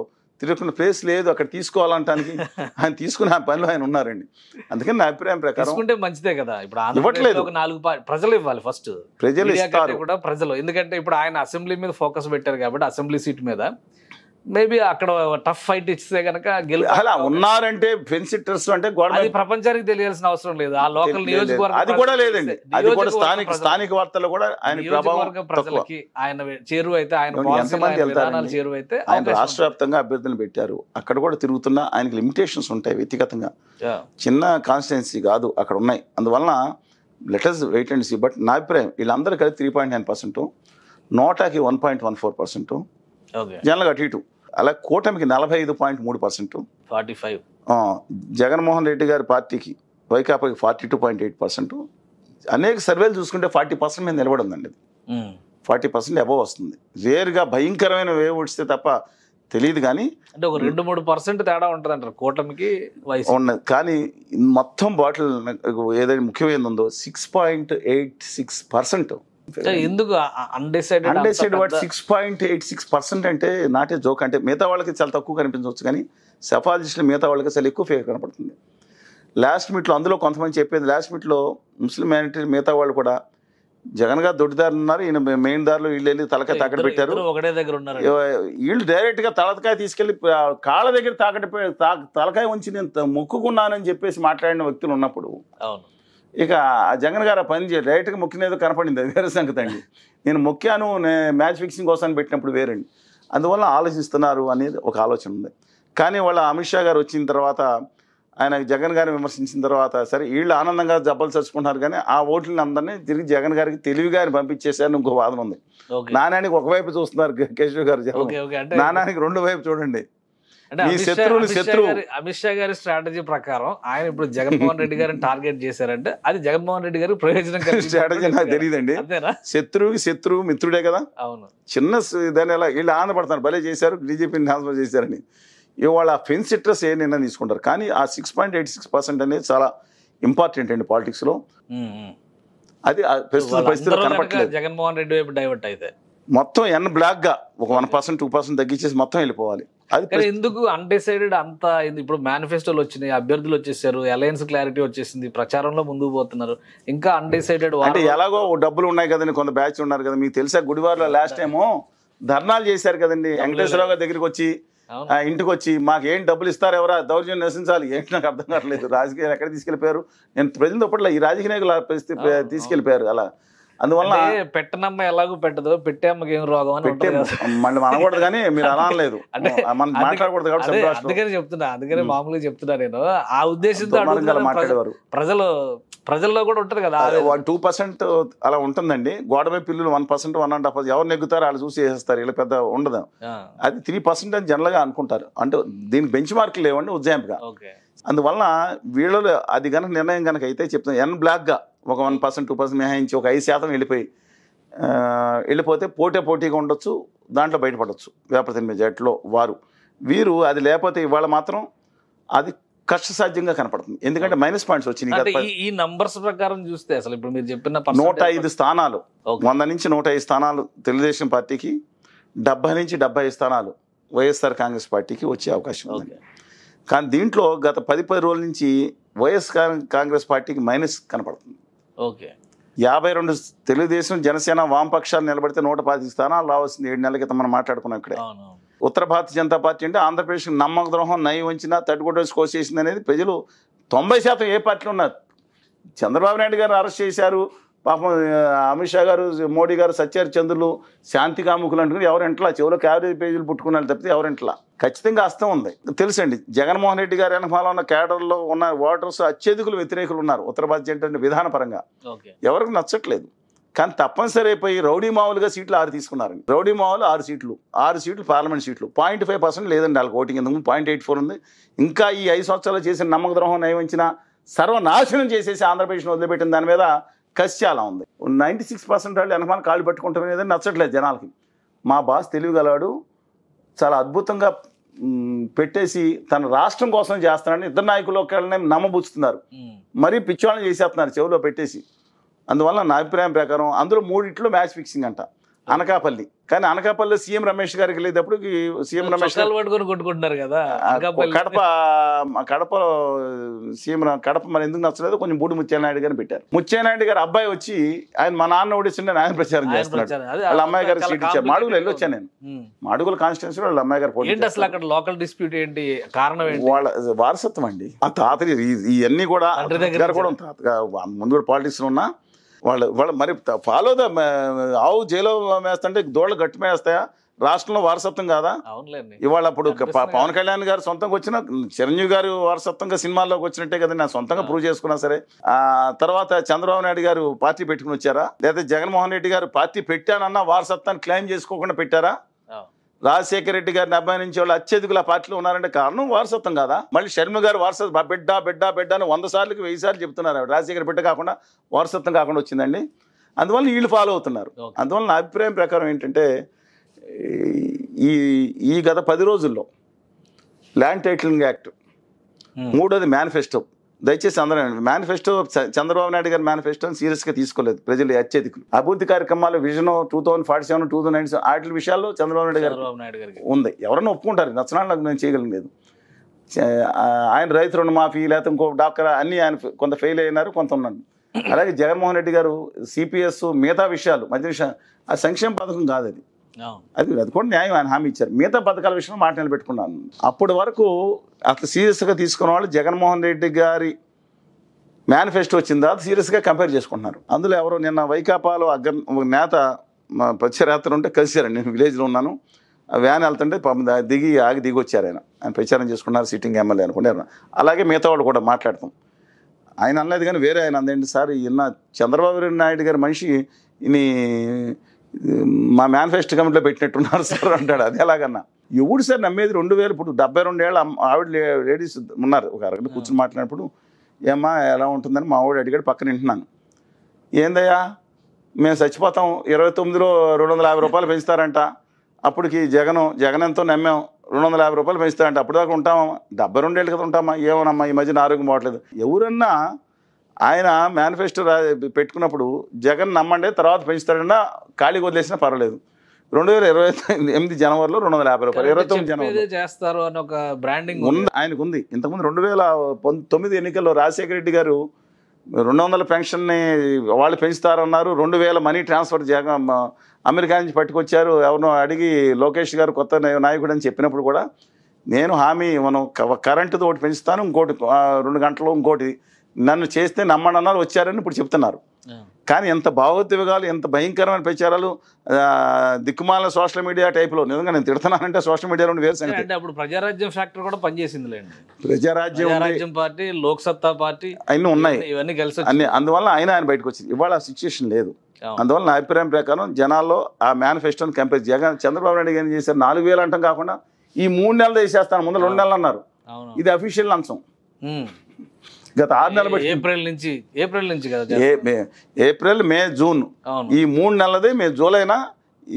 తిరుగుకున్న ప్లేస్ లేదు అక్కడ తీసుకోవాలంటానికి ఆయన తీసుకుని ఆ పనిలో ఆయన ఉన్నారండి అందుకని నా అభిప్రాయం ప్రకారం మంచిదే కదా ఇప్పుడు ఇవ్వట్లేదు నాలుగు ప్రజలు ఇవ్వాలి ఫస్ట్ ప్రజలు కూడా ప్రజలు ఎందుకంటే ఇప్పుడు ఆయన అసెంబ్లీ మీద ఫోకస్ పెట్టారు కాబట్టి అసెంబ్లీ సీట్ మీద మేబీ అక్కడ టఫ్ ఫైట్ ఇస్తే కనుక అలా ఉన్నారంటే ఫెన్సిటర్స్ అంటే అది ప్రపంచానికి తెలియాల్సిన అవసరం లేదు ఆ లోకల్ నియోజకవర్గం అది కూడా లేదండి అది కూడా స్థానిక స్థానిక వార్తలు కూడా ఆయన ప్రభావం ప్రజలకి ఆయన చేరువ అయితే ఆయన చేరువ అయితే ఆయన రాష్ట్ర వ్యాప్తంగా అభ్యర్థులు పెట్టారు అక్కడ కూడా తిరుగుతున్నా ఆయనకి లిమిటేషన్స్ ఉంటాయి వ్యక్తిగతంగా చిన్న కాన్స్టిట్యున్సీ కాదు అక్కడ ఉన్నాయి అందువలన letters wait and see but నా అభిప్రాయం వీళ్ళందరూ కలిసి త్రీ పాయింట్ నైన్ పర్సెంట్ నోటాకి one point one four percent జనరల్గా అటు ఇటు అలా కూటమికి నలభై ఐదు పాయింట్ మూడు percent forty five Jaganmohan Reddy గారి పార్టీకి వైకాపాకి forty two point eight percent అనేక సర్వేలు చూసుకుంటే ఫార్టీ పర్సెంట్ మీద నిలబడి ఉందండి ఫార్టీ పర్సెంట్ అబవ్ వస్తుంది రేర్గా భయంకరమైన వేవ్ వచ్చితే తప్ప తెలియదు కానీ అంటే ఒక రెండు మూడు పర్సెంట్ తేడా ఉంటుంది అంటారు కూటమికి వయసు ఉన్నది కానీ మొత్తం బాటిల్ ఏదైతే ముఖ్యమైనది ఉందో six point eight six percent ఎందుకు six point eight six percent అంటే నాటే జోక్ అంటే మిగతా వాళ్ళకి చాలా తక్కువ కనిపించవచ్చు కానీ సెఫాలజిస్టులు మిగతా వాళ్ళకి చాలా ఎక్కువ ఫేవర్ కనపడుతుంది లాస్ట్ మీట్లో అందులో కొంతమంది చెప్పేది లాస్ట్ మీట్లో ముస్లిం మైనారిటీ మిగతా వాళ్ళు కూడా జగన్ గారు దొడ్డిదారు ఉన్నారు ఈయన మెయిన్ దారిలో వీళ్ళు వెళ్ళి తలకాయ తాకట్టు పెట్టారు వీళ్ళు డైరెక్ట్ గా వీళ్ళు డైరెక్ట్గా తలకాయ తీసుకెళ్ళి కాళ్ళ దగ్గర తాకట్టు తలకాయ ఉంచి నేను మొక్కుకున్నానని చెప్పేసి మాట్లాడిన వ్యక్తులు ఉన్నప్పుడు అవును ఇక జగన్ గారు పని డైరెక్ట్గా ముఖ్యం ఏదో కనపడింది అది వేరే సంగతి అండి నేను నేను మ్యాచ్ ఫిక్సింగ్ కోసం పెట్టినప్పుడు వేరండి అందువల్ల ఆలోచిస్తున్నారు అనేది ఒక ఆలోచన ఉంది కానీ వాళ్ళ అమిత్ షా గారు వచ్చిన తర్వాత ఆయన జగన్ గారిని విమర్శించిన తర్వాత సరే వీళ్ళు ఆనందంగా జబ్బలు చచ్చుకుంటున్నారు కానీ ఆ ఓట్లని అందరినీ తిరిగి జగన్ గారికి తెలివి గారిని పంపించేశారని ఇంకో వాదన ఉంది నాణ్యానికి ఒకవైపు చూస్తున్నారు కేశవ్ గారు నాణ్యానికి రెండు వైపు చూడండి అమిత్ షా గారి స్ట్రాటజీ ప్రకారం ఆయన ఇప్పుడు జగన్మోహన్ రెడ్డి గారిని టార్గెట్ చేశారంటే అది జగన్మోహన్ రెడ్డి గారి ప్రయోజనం <laughs> స్ట్రాటజీ నాకు తెలియదండి శత్రువుకి శత్రువు మిత్రుడే కదా అవును చిన్న దాని ఎలా వీళ్ళు ఆనందపడతారు భలే చేశారు బీజేపీని ట్రాన్స్ఫర్ చేశారని ఇవాళ ఫెన్స్ సిట్రస్ ఏ నిర్ణయం తీసుకుంటారు కానీ ఆ six point eight six percent అనేది చాలా ఇంపార్టెంట్ అండి పాలిటిక్స్ లో అది ప్రస్తుత పరిస్థితుల్లో జగన్మోహన్ రెడ్డి వైపు డైవర్ట్ అయితే మొత్తం ఎన్ బ్లాక్గా ఒక వన్ పర్సెంట్ టూ పర్సెంట్ తగ్గించేసి మొత్తం వెళ్ళిపోవాలి అది ఎందుకు అన్డిసైడెడ్ అంత ఇప్పుడు మేనిఫెస్టోలు వచ్చినాయి అభ్యర్థులు వచ్చేసారు అలయన్స్ క్లారిటీ వచ్చేసింది ప్రచారంలో ముందుకు పోతున్నారు ఇంకా అన్డిసైడెడ్ అంటే ఎలాగో డబ్బులు ఉన్నాయి కదండి కొంత బ్యాచ్ ఉన్నారు కదా మీకు తెలుసా గుడివారిలో లాస్ట్ టైమ్ ధర్నాలు చేశారు కదండి వెంకటేశ్వరరావు గారి దగ్గరికి వచ్చి ఇంటికి వచ్చి మాకు ఏం డబ్బులు ఇస్తారు ఎవరా దౌర్జన్యం నశించాలి ఏంటి నాకు అర్థం కావట్లేదు రాజకీయాలు ఎక్కడ తీసుకెళ్ళిపోయారు నేను ప్రజలతో పట్ల ఈ రాజకీయ నాయకులు తీసుకెళ్లిపోయారు అలా అందువల్ల పెట్టనమ్మ ఎలాగో పెట్టదు అమ్మకి ఏం రోగం అని మళ్ళీ అనకూడదు కానీ మీరు అనలేదు అంటే మనం మాట్లాడకూడదు కాబట్టి అందుకని చెప్తున్నా అందుకని మామూలుగా చెప్తున్నా నేను ఆ ఉద్దేశంతో మాట్లాడేవారు ప్రజలు ప్రజల్లో కూడా ఉంటుంది కదా టూ పర్సెంట్ అలా ఉంటుందండి గోడమే పిల్లలు one percent one and half ఎవరు నెగ్గుతారు వాళ్ళు చూసి చేసేస్తారు ఇలా పెద్ద ఉండదు అది త్రీ పర్సెంట్ అని జనరల్ గా అనుకుంటారు అంటే దీనికి బెంచ్ మార్కులు లేవండి ఉజ్జాయింపుగా అందువల్ల వీళ్ళలో అది కనుక నిర్ణయం కనుక అయితే చెప్తాను ఎన్ బ్లాక్ గా ఒక వన్ పర్సెంట్ టూ పర్సెంట్ మినహాయించి ఒక ఐదు శాతం వెళ్ళిపోయి వెళ్ళిపోతే పోటీ పోటీగా ఉండొచ్చు దాంట్లో బయటపడవచ్చు వ్యాపారతిని జట్లో వారు వీరు అది లేకపోతే ఇవాళ మాత్రం అది కష్టసాధ్యంగా కనపడుతుంది ఎందుకంటే మైనస్ పాయింట్స్ వచ్చినాయి ఈ నంబర్స్ ప్రకారం చూస్తే అసలు ఇప్పుడు మీరు చెప్పిన నూట ఐదు స్థానాలు వంద నుంచి నూట ఐదు స్థానాలు తెలుగుదేశం పార్టీకి డెబ్బై నుంచి డెబ్బై స్థానాలు వైఎస్ఆర్ కాంగ్రెస్ పార్టీకి వచ్చే అవకాశం ఉంది కానీ దీంట్లో గత పది పది రోజుల నుంచి వైఎస్ఆర్ కాంగ్రెస్ పార్టీకి మైనస్ కనపడుతుంది ఓకే యాభై రెండు తెలుగుదేశం జనసేన వామపక్షాలు నిలబడితే నూట పాతి స్థానాలు రావాల్సింది ఏడు నెలల క్రితం మనం మాట్లాడుకున్నాం ఇక్కడే ఉత్తర భారతీయ జనతా పార్టీ అంటే ఆంధ్రప్రదేశ్ నమ్మక ద్రోహం నయ్యి ఉంచినా తడ్డుగుడ్డోస్ కోసేసింది అనేది ప్రజలు తొంభై శాతం ఏ పార్టీలు ఉన్నారు చంద్రబాబు నాయుడు గారిని అరెస్ట్ చేశారు పాపం అమిత్ షా గారు మోడీ గారు సత్యార్ చంద్రులు శాంతి కాముకులు అంటుకుని ఎవరింట్లా చెవులో క్యారేజ్ పేజీలు పుట్టుకున్నారు తప్పితే ఎవరింట్లా ఖచ్చితంగా అస్తం ఉంది తెలుసండి జగన్మోహన్ రెడ్డి గారి వెనకాల ఉన్న కేడర్లో ఉన్న ఓటర్స్ అత్యధికులు వ్యతిరేకులు ఉన్నారు ఉత్తర భారతీయ ఏంటంటే విధానపరంగా ఎవరికి నచ్చట్లేదు కానీ తప్పనిసరి అయిపోయి రౌడీ మావులుగా సీట్లు ఆరు తీసుకున్నారండి రౌడీ మావులు ఆరు సీట్లు ఆరు సీట్లు పార్లమెంట్ సీట్లు పాయింట్ ఫైవ్ పర్సెంట్ లేదండి వాళ్ళకి ఓటింగ్ ఎందుకు పాయింట్ ఎయిట్ ఫోర్ ఉంది ఇంకా ఈ ఐదు సంవత్సరాలు చేసిన నమ్మక ద్రోహం వచ్చిన సర్వనాశనం చేసేసి ఆంధ్రప్రదేశ్ను వదిలిపెట్టిన దాని మీద కసి చాలా ఉంది నైంటీ సిక్స్ పర్సెంట్ వాళ్ళు వెనకమాల కాళ్ళు పెట్టుకుంటారు అనేది నచ్చట్లేదు జనాలకి మా బాస్ తెలివిగలవాడు చాలా అద్భుతంగా పెట్టేసి తన రాష్ట్రం కోసం చేస్తున్నాడని ఇద్దరు నాయకులు ఒకళ్ళనే నమ్మబుచ్చుతున్నారు మరీ పిచ్చివాళ్ళని చేసేస్తున్నారు చెవిలో పెట్టేసి అందువల్ల నా అభిప్రాయం ప్రకారం అందరూ మూడిట్లో మ్యాచ్ ఫిక్సింగ్ అంట అనకాపల్లి కానీ అనకాపల్లి సీఎం రమేష్ గారికి వెళ్ళేటప్పుడు సీఎం రమేష్ కొట్టుకుంటున్నారు కదా కడప కడప సీఎం కడప మరి ఎందుకు నచ్చలేదు కొంచెం బూడి నాయుడు గారిని పెట్టారు నాయుడు గారు అబ్బాయి వచ్చి ఆయన మా నాన్న ఓడిస్తుండే ఆయన ప్రచారం చేస్తున్నాడు వాళ్ళ అమ్మాయి గారికి సీట్ ఇచ్చారు మాడుగులు వెళ్ళి వచ్చాను నేను మాడుగుల కాన్స్టిట్యున్సీ వాళ్ళ అమ్మాయి గారు అసలు అక్కడ లోకల్ డిస్ప్యూట్ ఏంటి కారణం వాళ్ళ వారసత్వం అండి ఆ తాత ఇవన్నీ కూడా తాత ముందు కూడా పాలిటిక్స్ ఉన్నా వాళ్ళు వాళ్ళు మరి ఫాలో ద ఆవు జైలో మేస్తంటే దూడలు గట్టి మేస్తాయా రాష్ట్రంలో వారసత్వం కాదా ఇవాళ అప్పుడు పవన్ కళ్యాణ్ గారు సొంతంగా వచ్చిన చిరంజీవి గారు వారసత్వంగా సినిమాల్లోకి వచ్చినట్టే కదా నేను సొంతంగా ప్రూవ్ చేసుకున్నా సరే ఆ తర్వాత చంద్రబాబు నాయుడు గారు పార్టీ పెట్టుకుని వచ్చారా లేదా జగన్మోహన్ రెడ్డి గారు పార్టీ పెట్టానన్నా వారసత్వాన్ని క్లెయిమ్ చేసుకోకుండా పెట్టారా రాజశేఖర రెడ్డి గారిని అభిమానించే వాళ్ళు అత్యధికులు ఆ పార్టీలో ఉన్నారంటే కారణం వారసత్వం కదా మళ్ళీ షర్మ గారు వారసత్వ బిడ్డ బిడ్డ బిడ్డ అని వంద సార్లకు వెయ్యి సార్లు చెప్తున్నారు రాజశేఖర బిడ్డ కాకుండా వారసత్వం కాకుండా వచ్చిందండి అందువల్ల వీళ్ళు ఫాలో అవుతున్నారు అందువల్ల నా అభిప్రాయం ప్రకారం ఏంటంటే ఈ ఈ గత పది రోజుల్లో ల్యాండ్ టైటిలింగ్ యాక్ట్ hmm. మూడోది మేనిఫెస్టో దయచేసి అందరం మేనిఫెస్టో చంద్రబాబు నాయుడు గారి మేనిఫెస్టోని సీరియస్గా తీసుకోలేదు ప్రజలు అత్యధికులు అభివృద్ధి కార్యక్రమాలు vision two thousand forty seven two thousand nine వాటి విషయాల్లో చంద్రబాబు నాయుడు గారు ఉంది ఎవరైనా ఒప్పుకుంటారు నాకు నేను లేదు ఆయన రైతు మాఫీ లేకపోతే ఇంకో డాక్టర్ అన్నీ ఆయన కొంత ఫెయిల్ అయినారు కొంత ఉన్నాను అలాగే జగన్మోహన్ రెడ్డి గారు సిపిఎస్ మిగతా విషయాలు మధ్య విషయం ఆ సంక్షేమ పథకం కాదు అది అది అది కూడా న్యాయం ఆయన హామీ ఇచ్చారు మిగతా పథకాల విషయంలో మాట నిలబెట్టుకున్నాను అప్పటి వరకు అంత సీరియస్గా తీసుకున్న వాళ్ళు జగన్మోహన్ రెడ్డి గారి మేనిఫెస్టో వచ్చిన తర్వాత సీరియస్గా కంపేర్ చేసుకుంటున్నారు అందులో ఎవరు నిన్న వైకాపాలో అగ్గ నేత ప్రచారాత్ర ఉంటే కలిసారండి నేను విలేజ్లో ఉన్నాను వ్యాన్ వెళ్తుంటే దిగి ఆగి దిగి వచ్చారు ఆయన ఆయన ప్రచారం చేసుకున్నారు సిట్టింగ్ ఎమ్మెల్యే అనుకుంటారు అలాగే మిగతా వాళ్ళు కూడా మాట్లాడతాం ఆయన అనలేదు కానీ వేరే ఆయన అందేంటి సార్ ఈయన చంద్రబాబు నాయుడు గారి మనిషి ఇన్ని మా మేనిఫెస్టో కమిటీలో పెట్టినట్టున్నారు సార్ అంటాడు అది ఎలాగన్నా ఎవడు సార్ నమ్మేది రెండు వేలు ఇప్పుడు డెబ్బై రెండేళ్ళు ఆవిడ లేడీస్ ఉన్నారు ఒక అరగంట కూర్చొని మాట్లాడినప్పుడు ఏమ్మా ఎలా ఉంటుందని మా ఆవిడ అడిగాడు పక్కన వింటున్నాను ఏందయ్యా మేము చచ్చిపోతాం ఇరవై తొమ్మిదిలో రెండు వందల యాభై రూపాయలు పెంచుతారంట అప్పటికి జగనం జగన్ ఎంతో నమ్మాం రెండు వందల యాభై రూపాయలు పెంచుతారంట అప్పటిదాకా ఉంటామా డెబ్బై రెండేళ్ళు కదా ఉంటామా ఏమోనమ్మా ఈ మధ్యన ఆరోగ్యం పోవట్లేదు ఎవరన్నా ఆయన మేనిఫెస్టో పెట్టుకున్నప్పుడు జగన్ నమ్మండి తర్వాత పెంచుతాడన్నా ఖాళీ వదిలేసినా పర్వాలేదు రెండు వేల ఇరవై ఎనిమిది జనవరిలో రెండు వందల యాభై రూపాయలు ఇరవై తొమ్మిది జనవరి చేస్తారు అని ఒక బ్రాండింగ్ ఉంది ఆయనకు ఉంది ఇంతకుముందు రెండు వేల తొమ్మిది ఎన్నికల్లో రాజశేఖర రెడ్డి గారు రెండు వందల పెన్షన్ని వాళ్ళు పెంచుతారన్నారు రెండు వేల మనీ ట్రాన్స్ఫర్ జగన్ అమెరికా నుంచి పట్టుకొచ్చారు ఎవరినో అడిగి లోకేష్ గారు కొత్త నాయకుడు అని చెప్పినప్పుడు కూడా నేను హామీ మనం కరెంటుతో ఒకటి పెంచుతాను ఇంకోటి రెండు గంటలు ఇంకోటి నన్ను చేస్తే నమ్మనన్నారు వచ్చారని ఇప్పుడు చెప్తున్నారు కానీ ఎంత భావోద్వేగాలు ఎంత భయంకరమైన ప్రచారాలు దిక్కుమాల సోషల్ మీడియా టైప్లో నిజంగా నేను తిడుతున్నానంటే సోషల్ మీడియాలో వేరు అప్పుడు ప్రజారాజ్యం ఫ్యాక్టర్ కూడా పనిచేసింది లేండి ప్రజారాజ్యం పార్టీ లోక్సత్తా పార్టీ అన్నీ ఉన్నాయి ఇవన్నీ కలిసి అన్ని అందువల్ల ఆయన ఆయన బయటకు వచ్చింది ఇవాళ సిచ్యువేషన్ లేదు అందువల్ల నా అభిప్రాయం ప్రకారం జనాల్లో ఆ మేనిఫెస్టోని కంపేర్ జగన్ చంద్రబాబు నాయుడు గారు చేశారు నాలుగు వేలు అంటాం కాకుండా ఈ మూడు నెలలు చేసేస్తాను ముందు రెండు నెలలు అన్నారు ఇది అఫీషియల్ అంశం గత ఆరు నెలలు బట్టి ఏప్రిల్ నుంచి ఏప్రిల్ నుంచి ఏప్రిల్ మే జూన్ ఈ మూడు నెలలది మే జూలైనా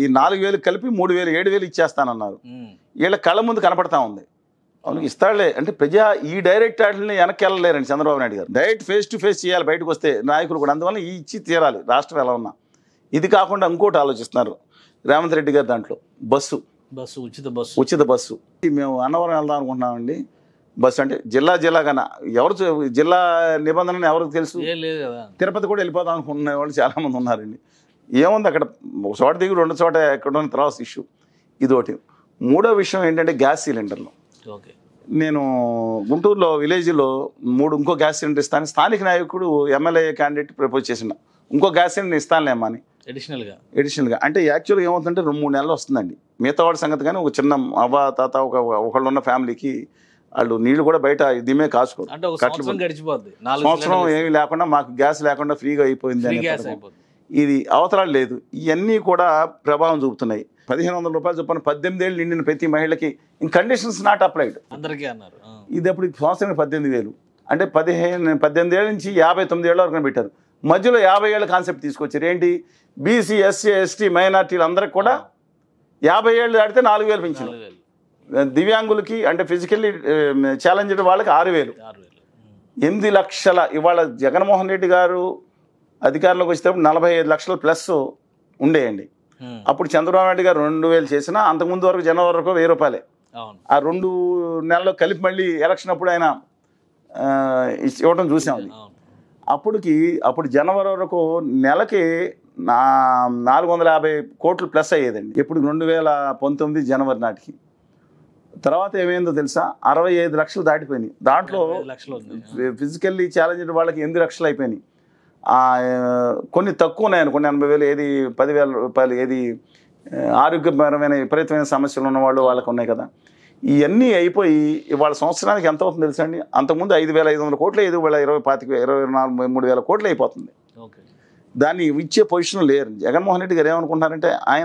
ఈ నాలుగు వేలు కలిపి మూడు వేలు ఏడు వేలు ఇచ్చేస్తానన్నారు వీళ్ళ కళ్ళ ముందు కనపడతా ఉంది అవును ఇస్తాడులే అంటే ప్రజా ఈ డైరెక్ట్ వాటిని వెనక్కి వెళ్ళలేరండి చంద్రబాబు నాయుడు గారు డైరెక్ట్ ఫేస్ టు ఫేస్ చేయాలి బయటకు వస్తే నాయకులు కూడా అందువల్ల ఈ ఇచ్చి తీరాలి రాష్ట్రం ఎలా ఉన్నా ఇది కాకుండా ఇంకోటి ఆలోచిస్తున్నారు రేవంత్ రెడ్డి గారు దాంట్లో బస్సు బస్సు ఉచిత బస్సు ఉచిత బస్సు మేము అన్నవరం వెళ్దాం అనుకుంటున్నామండి బస్ అంటే జిల్లా జిల్లా కన్నా ఎవరు జిల్లా నిబంధనలు ఎవరికి తెలుసు తిరుపతి కూడా వెళ్ళిపోదాం అనుకుంటున్న వాళ్ళు చాలామంది ఉన్నారండి ఏముంది అక్కడ ఒక చోట దిగి రెండు చోట ఎక్కడ ఉన్న త్రాస్ ఇష్యూ ఇదొకటి మూడో విషయం ఏంటంటే గ్యాస్ సిలిండర్లు నేను గుంటూరులో విలేజ్లో మూడు ఇంకో గ్యాస్ సిలిండర్ ఇస్తాను స్థానిక నాయకుడు ఎమ్మెల్యే క్యాండిడేట్ ప్రపోజ్ చేసిన ఇంకో గ్యాస్ సిలిండర్ ఇస్తానులేమ్మా అని ఎడిషనల్గా ఎడిషనల్గా అంటే యాక్చువల్గా ఏమవుతుందంటే రెండు మూడు నెలలు వస్తుందండి మిగతా వాడి సంగతి కానీ ఒక చిన్న అవ్వ తాత ఒక ఒకళ్ళు ఉన్న ఫ్యామిలీకి వాళ్ళు నీళ్లు కూడా బయట దిమే కాసుకోరు సంవత్సరం ఏమి లేకుండా మాకు గ్యాస్ లేకుండా ఫ్రీగా అయిపోయింది ఇది అవసరాలు లేదు ఇవన్నీ కూడా ప్రభావం చూపుతున్నాయి పదిహేను వందల రూపాయలు చొప్పున పద్దెనిమిది ఏళ్ళు నిండిన ప్రతి మహిళకి ఇన్ కండిషన్స్ నాట్ అప్లైడ్ అందరికీ అన్నారు ఇది అప్పుడు సంవత్సరానికి పద్దెనిమిది వేలు అంటే పదిహేను పద్దెనిమిది ఏళ్ళ నుంచి యాభై తొమ్మిది ఏళ్ళ వరకు పెట్టారు మధ్యలో యాభై ఏళ్ళ కాన్సెప్ట్ తీసుకొచ్చారు ఏంటి బీసీ ఎస్సీ ఎస్టీ మైనార్టీలు అందరికి కూడా యాభై ఏళ్ళు దాటితే నాలుగు వేలు పెంచారు దివ్యాంగులకి అంటే ఫిజికల్లీ ఛాలెంజ్డ్ um, వాళ్ళకి ఆరు వేలు ఎనిమిది లక్షల ఇవాళ జగన్మోహన్ రెడ్డి గారు అధికారంలోకి వచ్చేటప్పుడు నలభై ఐదు లక్షల ప్లస్ ఉండేయండి అప్పుడు చంద్రబాబు నాయుడు గారు రెండు వేలు చేసినా అంతకుముందు వరకు జనవరి వరకు వెయ్యి రూపాయలే ఆ రెండు నెలలో కలిపి మళ్ళీ ఎలక్షన్ అప్పుడు ఆయన ఇవ్వడం చూసాం అప్పటికి అప్పుడు జనవరి వరకు నెలకి నా నాలుగు వందల యాభై కోట్లు ప్లస్ అయ్యేదండి ఇప్పుడు రెండు వేల పంతొమ్మిది జనవరి నాటికి తర్వాత ఏమైందో తెలుసా అరవై ఐదు లక్షలు దాటిపోయినాయి దాంట్లో ఫిజికల్లీ ఛాలెంజ్ వాళ్ళకి ఎనిమిది లక్షలు అయిపోయినాయి కొన్ని తక్కువ ఉన్నాయని కొన్ని ఎనభై వేలు ఏది పదివేల రూపాయలు ఏది ఆరోగ్యపరమైన విపరీతమైన సమస్యలు ఉన్నవాళ్ళు వాళ్ళకు ఉన్నాయి కదా ఇవన్నీ అయిపోయి ఇవాళ సంవత్సరానికి ఎంత అవుతుంది తెలుసా అండి అంతకుముందు ఐదు వేల ఐదు వందల కోట్లు ఐదు వేల ఇరవై పాతిక ఇరవై నాలుగు మూడు వేల కోట్లు అయిపోతుంది దాన్ని ఇచ్చే పొజిషన్ లేరు జగన్మోహన్ రెడ్డి గారు ఏమనుకుంటున్నారంటే ఆయన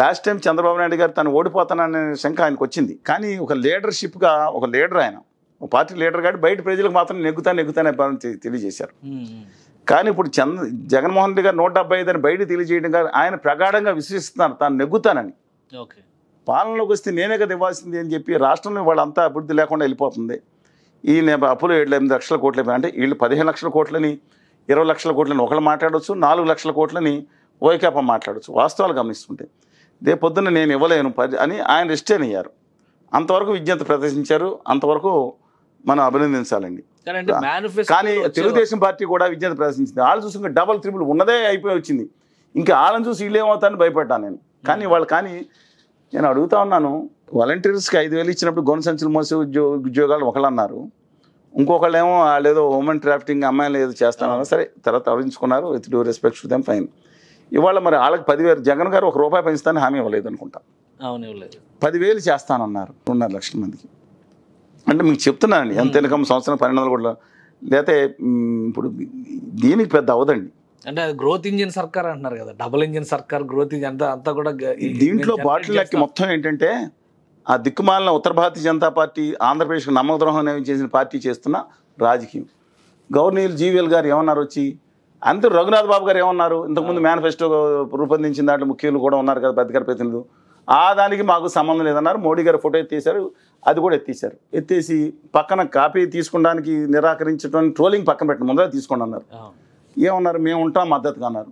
లాస్ట్ టైం చంద్రబాబు నాయుడు గారు తను ఓడిపోతాననే శంక ఆయనకు వచ్చింది కానీ ఒక లీడర్షిప్గా ఒక లీడర్ ఆయన ఒక పార్టీ లీడర్ కాబట్టి బయట ప్రజలకు మాత్రం నెగ్గుతా నెగ్గుతానే తెలియజేశారు కానీ ఇప్పుడు చంద్ర జగన్మోహన్ రెడ్డి గారు నూట డెబ్బై ఐదు అని బయట తెలియజేయడం కాదు ఆయన ప్రగాఢంగా విశ్వసిస్తున్నారు తాను నెగ్గుతానని పాలనలోకి వస్తే నేనే కదా ఇవ్వాల్సింది అని చెప్పి రాష్ట్రంలో వాళ్ళంతా అభివృద్ధి లేకుండా వెళ్ళిపోతుంది ఈ అప్పులు ఏడు ఎనిమిది లక్షల కోట్లు అంటే వీళ్ళు పదిహేను లక్షల కోట్లని ఇరవై లక్షల కోట్లని ఒకళ్ళు మాట్లాడవచ్చు నాలుగు లక్షల కోట్లని ఓయకాప మాట్లాడవచ్చు వాస్తవాలు గమనిస్తుంటే రేపొద్దున నేను ఇవ్వలేను పది అని ఆయన రిస్టైన్ అయ్యారు అంతవరకు విజ్ఞత ప్రదర్శించారు అంతవరకు మనం అభినందించాలండి కానీ తెలుగుదేశం పార్టీ కూడా విజ్ఞత ప్రదర్శించింది వాళ్ళు చూసి డబల్ త్రిబుల్ ఉన్నదే అయిపోయి వచ్చింది ఇంకా వాళ్ళని చూసి వీళ్ళేమవుతానని భయపడ్డాను నేను కానీ వాళ్ళు కానీ నేను అడుగుతా ఉన్నాను వాలంటీర్స్కి ఐదు వేలు ఇచ్చినప్పుడు గౌన సంచులు మోసే ఉద్యోగ ఉద్యోగాలు ఒకళ్ళు అన్నారు ఇంకొకళ్ళు ఏమో వాళ్ళు ఏదో ఉమెన్ ట్రాఫ్టింగ్ అమ్మాయిలు ఏదో చేస్తానన్నా సరే తర్వాత అవించుకున్నారు with due respect to them fine ఇవాళ మరి వాళ్ళకి పదివేలు జగన్ గారు ఒక రూపాయి పెంచుతాను హామీ ఇవ్వలేదు అనుకుంటా అవును పదివేలు చేస్తానన్నారు రెండున్నర లక్షల మందికి అంటే మీకు చెప్తున్నానండి ఎంత ఇన్కమ్ సంవత్సరం పన్నెండు వందలు కూడా లేకపోతే ఇప్పుడు దీనికి పెద్ద అవదండి అంటే అది గ్రోత్ ఇంజిన్ సర్కార్ అంటున్నారు కదా డబుల్ ఇంజిన్ సర్కార్ గ్రోత్ ఇంజిన్ అంతా అంతా కూడా దీంట్లో బాటిల్ లెక్క మొత్తం ఏంటంటే ఆ దిక్కుమాలిన ఉత్తర భారతీయ జనతా పార్టీ ఆంధ్రప్రదేశ్కి నమ్మద్రోహం చేసిన పార్టీ చేస్తున్న రాజకీయం గవర్నీలు జీవీఎల్ గారు ఏమన్నారు వచ్చి అంతే రఘునాథ్ బాబు గారు ఏమన్నారు ఇంతకుముందు మేనిఫెస్టో రూపొందించిన దాంట్లో ముఖ్యులు కూడా ఉన్నారు కదా అధికార ప్రతినిధులు ఆ దానికి మాకు సంబంధం లేదన్నారు మోడీ గారు ఫోటో ఎత్తేసారు అది కూడా ఎత్తేసారు ఎత్తేసి పక్కన కాపీ తీసుకోవడానికి నిరాకరించడం ట్రోలింగ్ పక్కన పెట్టిన ముందర తీసుకోండి అన్నారు ఏమన్నారు మేము ఉంటాం మద్దతుగా అన్నారు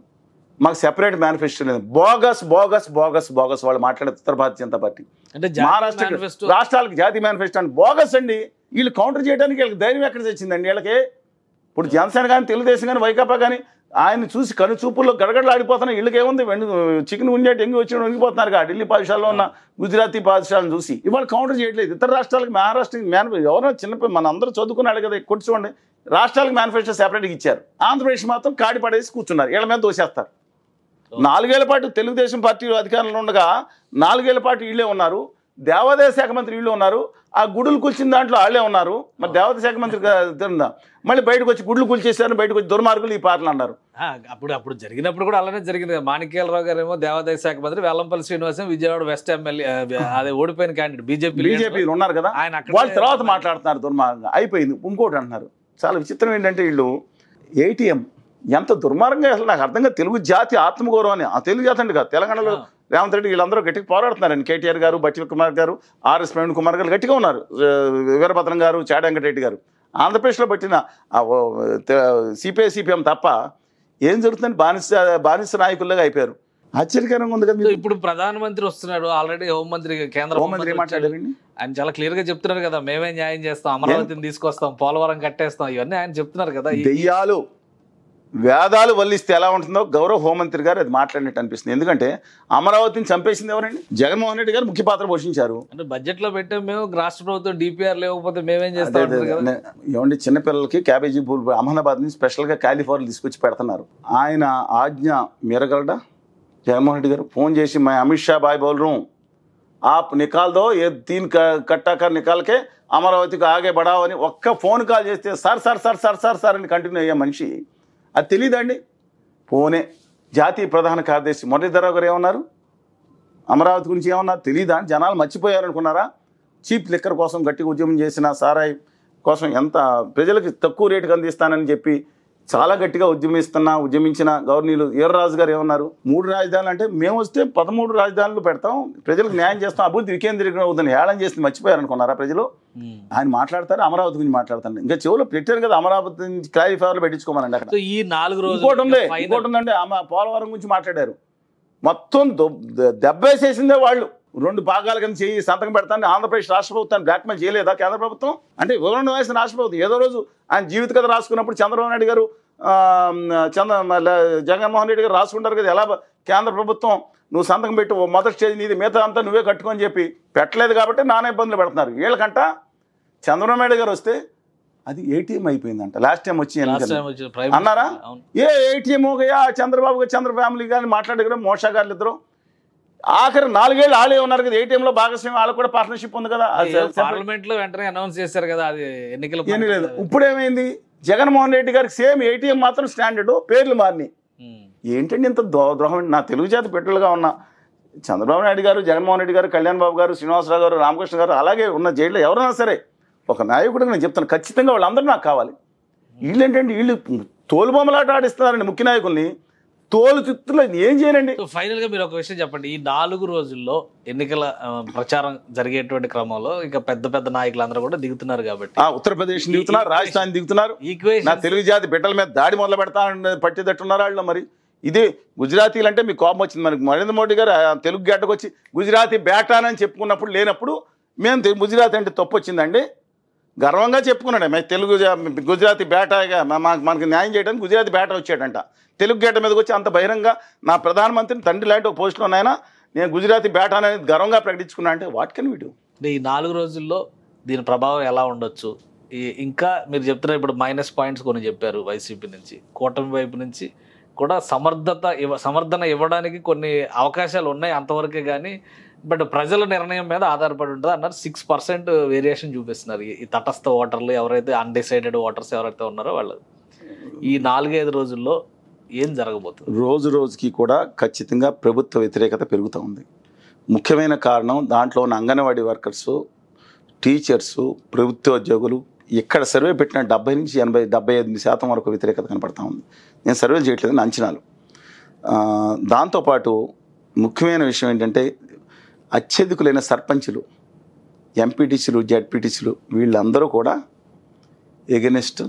మాకు సెపరేట్ మేనిఫెస్టో లేదు బోగస్ బోగస్ బోగస్ బోగస్ వాళ్ళు మాట్లాడే ఉత్తర భారతీయ జనతా పార్టీ మహారాష్ట్ర రాష్ట్రాలకు జాతీయ మేనిఫెస్టో అని బోగస్ అండి వీళ్ళు కౌంటర్ చేయడానికి వీళ్ళకి ధైర్యం ఎక్కడ తెచ్చిందండి వీళ్ళకి ఇప్పుడు జనసేన కానీ తెలుగుదేశం కానీ వైకాపా కానీ ఆయన చూసి కను చూపుల్లో గడగడలాడిపోతున్నాయి ఇళ్ళకేముంది వెండి చికెన్ ఉండేటి ఎంగి వచ్చి వంగిపోతున్నారు కదా ఢిల్లీ పాఠశాలలో ఉన్న గుజరాతీ పాఠశాలను చూసి ఇవాళ కౌంటర్ చేయట్లేదు ఇతర రాష్ట్రాలకు మహారాష్ట్ర మేన ఎవరైనా చిన్న మన అందరూ చదువుకున్నాడు కదా కూర్చోండి రాష్ట్రాలకు మేనిఫెస్టో సెపరేట్గా ఇచ్చారు ఆంధ్రప్రదేశ్ మాత్రం కాడి పడేసి కూర్చున్నారు వీళ్ళ మీద దోసేస్తారు నాలుగేళ్ల పాటు తెలుగుదేశం పార్టీ అధికారంలో ఉండగా నాలుగేళ్ల పాటు వీళ్ళే ఉన్నారు దేవాదాయ శాఖ మంత్రి వీళ్ళు ఉన్నారు ఆ గుడులు కూల్చిన దాంట్లో వాళ్ళే ఉన్నారు మరి దేవత శాఖ మంత్రి తిరుందా మళ్ళీ బయటకు వచ్చి గుడ్లు కూల్చేసారు బయటకు వచ్చి దుర్మార్గులు ఈ పాటలు అన్నారు అప్పుడు అప్పుడు జరిగినప్పుడు కూడా అలానే జరిగింది మాణిక్యాలరావు గారు ఏమో దేవాదాయ శాఖ మంత్రి వెల్లంపల్లి శ్రీనివాసం విజయవాడ వెస్ట్ ఎమ్మెల్యే అదే ఓడిపోయిన క్యాండిడేట్ బీజేపీ బీజేపీ ఉన్నారు కదా ఆయన వాళ్ళ తర్వాత మాట్లాడుతున్నారు దుర్మార్గంగా అయిపోయింది ఇంకోటి అంటున్నారు చాలా విచిత్రం ఏంటంటే వీళ్ళు ఏటీఎం ఎంత దుర్మార్గంగా అసలు నాకు అర్థంగా తెలుగు జాతి ఆత్మగౌరవాన్ని ఆ తెలుగు జాతి అండి కదా తెలంగాణలో రేవంత్ రెడ్డి వీళ్ళందరూ గట్టిగా అండి కేటీఆర్ గారు బచ్చిల కుమార్ గారు ఆర్ఎస్ ప్రవీణ్ కుమార్ గారు గట్టిగా ఉన్నారు వీరభద్రం గారు చాడ వెంకటరెడ్డి గారు ఆంధ్రప్రదేశ్లో పట్టిన సిపిఐ సిపిఎం తప్ప ఏం జరుగుతుందని బానిస బానిస నాయకులుగా అయిపోయారు ఆశ్చర్యకరంగా ఉంది కదా ఇప్పుడు ప్రధానమంత్రి వస్తున్నాడు ఆల్రెడీ హోంమంత్రి కేంద్ర హోంమంత్రి మాట్లాడారండి ఆయన చాలా క్లియర్ గా చెప్తున్నారు కదా మేమే న్యాయం చేస్తాం అమరావతిని తీసుకొస్తాం పోలవరం కట్టేస్తాం ఇవన్నీ ఆయన చెప్తున్నారు కదా దెయ్యాలు వేదాలు వల్లిస్తే ఎలా ఉంటుందో గౌరవ హోంమంత్రి గారు అది మాట్లాడినట్టు అనిపిస్తుంది ఎందుకంటే అమరావతిని చంపేసింది ఎవరండి జగన్మోహన్ రెడ్డి గారు ముఖ్య పాత్ర పోషించారు అంటే బడ్జెట్లో పెట్టాం మేము రాష్ట్ర ప్రభుత్వం డిపిఆర్ లేకపోతే మేమేం చేస్తాం ఏమండి చిన్నపిల్లలకి క్యాబేజీ పూలు అహ్మదాబాద్ నుంచి స్పెషల్గా కాలిఫోర్లు తీసుకొచ్చి పెడుతున్నారు ఆయన ఆజ్ఞ మీరగలడా జగన్మోహన్ రెడ్డి గారు ఫోన్ చేసి మా అమిత్ షా బాయ్ బౌల్ రూమ్ आप ఏ దీని ये तीन నికాలకే అమరావతికి ఆగే బడావని ఒక్క ఫోన్ కాల్ చేస్తే sir sir sir sir sir sir అని కంటిన్యూ అయ్యే మనిషి అది తెలియదండి పోనే జాతీయ ప్రధాన కార్యదర్శి మురళీధరరావు గారు ఏమన్నారు అమరావతి గురించి ఏమన్నా తెలియదా జనాలు మర్చిపోయారనుకున్నారా చీప్ లిక్కర్ కోసం గట్టిగా ఉద్యమం చేసిన సారాయి కోసం ఎంత ప్రజలకు తక్కువ రేటుకు అందిస్తానని చెప్పి చాలా గట్టిగా ఉద్యమిస్తున్నా ఉద్యమించిన గవర్నీలు ఈరరాజు గారు ఏమన్నారు మూడు రాజధానులు అంటే మేము వస్తే పదమూడు రాజధానులు పెడతాం ప్రజలకు న్యాయం చేస్తాం అభివృద్ధి వికేంద్రీకరణ అవుతుంది ఏళం చేసి మర్చిపోయారు అనుకున్నారా ప్రజలు ఆయన మాట్లాడతారు అమరావతి గురించి మాట్లాడతాను ఇంకా చెవులు పెట్టారు కదా అమరావతి క్లారిఫైవర్లు పెట్టించుకోమనండి అక్కడ ఈ నాలుగు రోజులు ఇంకోటి ఉంది ఇంకోటి ఉందండి పోలవరం గురించి మాట్లాడారు మొత్తం దెబ్బేసేసిందే వాళ్ళు రెండు భాగాల కింద చేయి సంతకం పెడతాను ఆంధ్రప్రదేశ్ రాష్ట్ర ప్రభుత్వాన్ని బ్లాక్మెయిల్ చేయలేదా కేంద్ర ప్రభుత్వం అంటే వివరణ వయసు రాష్ట్ర ప్రభుత్వం ఏదో రోజు ఆయన జీవిత కథ రాసుకున్నప్పుడు చంద్రబాబు నాయుడు గారు చంద్ర జగన్మోహన్ రెడ్డి గారు రాసుకుంటారు కదా ఎలా కేంద్ర ప్రభుత్వం నువ్వు సంతకం పెట్టి మొదటి స్టేజ్ నీది మిగతా అంతా నువ్వే కట్టుకొని చెప్పి పెట్టలేదు కాబట్టి నానే ఇబ్బందులు పెడుతున్నారు వీళ్ళకంట చంద్రబాబు నాయుడు గారు వస్తే అది ఏటీఎం అయిపోయిందంట లాస్ట్ టైం వచ్చి అన్నారా ఏ ఏటీఎం ఒక చంద్రబాబు చంద్ర ఫ్యామిలీ కానీ మాట్లాడగలం మోషా గారు ఇద్దరు ఆఖరి నాలుగేళ్ళు ఆలే ఉన్నారు కదా ఏటీఎం లో భాగస్వామ్యం వాళ్ళు కూడా పార్ట్నర్షిప్ ఉంది కదా పార్లమెంట్ లో వెంటనే అనౌన్స్ చేశారు కదా అది ఎన్నికలు ఏమీ లేదు ఇప్పుడు ఏమైంది జగన్మోహన్ రెడ్డి గారికి సేమ్ ఏటీఎం మాత్రం స్టాండర్డ్ పేర్లు మారినాయి hmm. ఏంటండి ఇంత ద్రోహం నా తెలుగు జాతి పెట్టలుగా ఉన్న చంద్రబాబు నాయుడు గారు జగన్మోహన్ రెడ్డి గారు కళ్యాణ్ బాబు గారు శ్రీనివాసరావు గారు రామకృష్ణ గారు అలాగే ఉన్న జైల్లో ఎవరైనా సరే ఒక నాయకుడికి నేను చెప్తాను ఖచ్చితంగా వాళ్ళందరూ నాకు కావాలి hmm. వీళ్ళు ఏంటంటే వీళ్ళు తోలుబొమ్మలాట ఆడిస్తున్నారండి ముఖ్య నాయకుల్ని తోలు తిత్తులు ఏం చేయనండి ఫైనల్ గా మీరు ఒక విషయం చెప్పండి ఈ నాలుగు రోజుల్లో ఎన్నికల ప్రచారం జరిగేటువంటి క్రమంలో ఇక పెద్ద పెద్ద నాయకులందరూ కూడా దిగుతున్నారు కాబట్టి ఉత్తరప్రదేశ్ దిగుతున్నారు రాజస్థాన్ దిగుతున్నారు నా తెలుగు జాతి బిడ్డల మీద దాడి మొదలు పెడతా పట్టేటట్టున్నారు వాళ్ళు మరి ఇది గుజరాతీలు అంటే మీకు కోపం వచ్చింది మనకి నరేంద్ర మోడీ గారు తెలుగు గడ్డకు వచ్చి గుజరాతీ బ్యాటాన్ అని చెప్పుకున్నప్పుడు లేనప్పుడు మేము గుజరాతీ అంటే తప్పు వచ్చిందండి గర్వంగా చెప్పుకున్నాడు మేము తెలుగు గుజరాతీ బేటాగా మనకి న్యాయం చేయడానికి గుజరాతీ బేట వచ్చాడంట తెలుగు గేట మీదకి వచ్చి అంత బహిరంగ నా ప్రధానమంత్రిని తండ్రి లాంటి ఒక పోస్టులో నాయన నేను గుజరాతీ బేట అనేది గర్వంగా ప్రకటించుకున్నా అంటే వాట్ కెన్ వీ డూ ఈ నాలుగు రోజుల్లో దీని ప్రభావం ఎలా ఉండొచ్చు ఇంకా మీరు చెప్తున్నారు ఇప్పుడు మైనస్ పాయింట్స్ కొన్ని చెప్పారు వైసీపీ నుంచి కూటమి వైపు నుంచి కూడా సమర్థత ఇవ సమర్థన ఇవ్వడానికి కొన్ని అవకాశాలు ఉన్నాయి అంతవరకే కానీ బట్ ప్రజల నిర్ణయం మీద ఆధారపడి ఉంటుంది అన్నారు సిక్స్ పర్సెంట్ వేరియేషన్ చూపిస్తున్నారు ఈ తటస్థ ఓటర్లు ఎవరైతే అన్డిసైడెడ్ ఓటర్స్ ఎవరైతే ఉన్నారో వాళ్ళు ఈ నాలుగైదు రోజుల్లో ఏం జరగబోతుంది రోజు రోజుకి కూడా ఖచ్చితంగా ప్రభుత్వ వ్యతిరేకత పెరుగుతూ ఉంది ముఖ్యమైన కారణం దాంట్లో ఉన్న అంగన్వాడీ వర్కర్స్ టీచర్సు ప్రభుత్వ ఉద్యోగులు ఇక్కడ సర్వే పెట్టిన డెబ్బై నుంచి ఎనభై డెబ్బై ఐదు శాతం వరకు వ్యతిరేకత కనపడతా ఉంది నేను సర్వే చేయట్లేదు అంచనాలు దాంతోపాటు ముఖ్యమైన విషయం ఏంటంటే అత్యధికులైన సర్పంచులు ఎంపీటీసీలు జడ్పీటీసీలు వీళ్ళందరూ కూడా ఎగనెస్ట్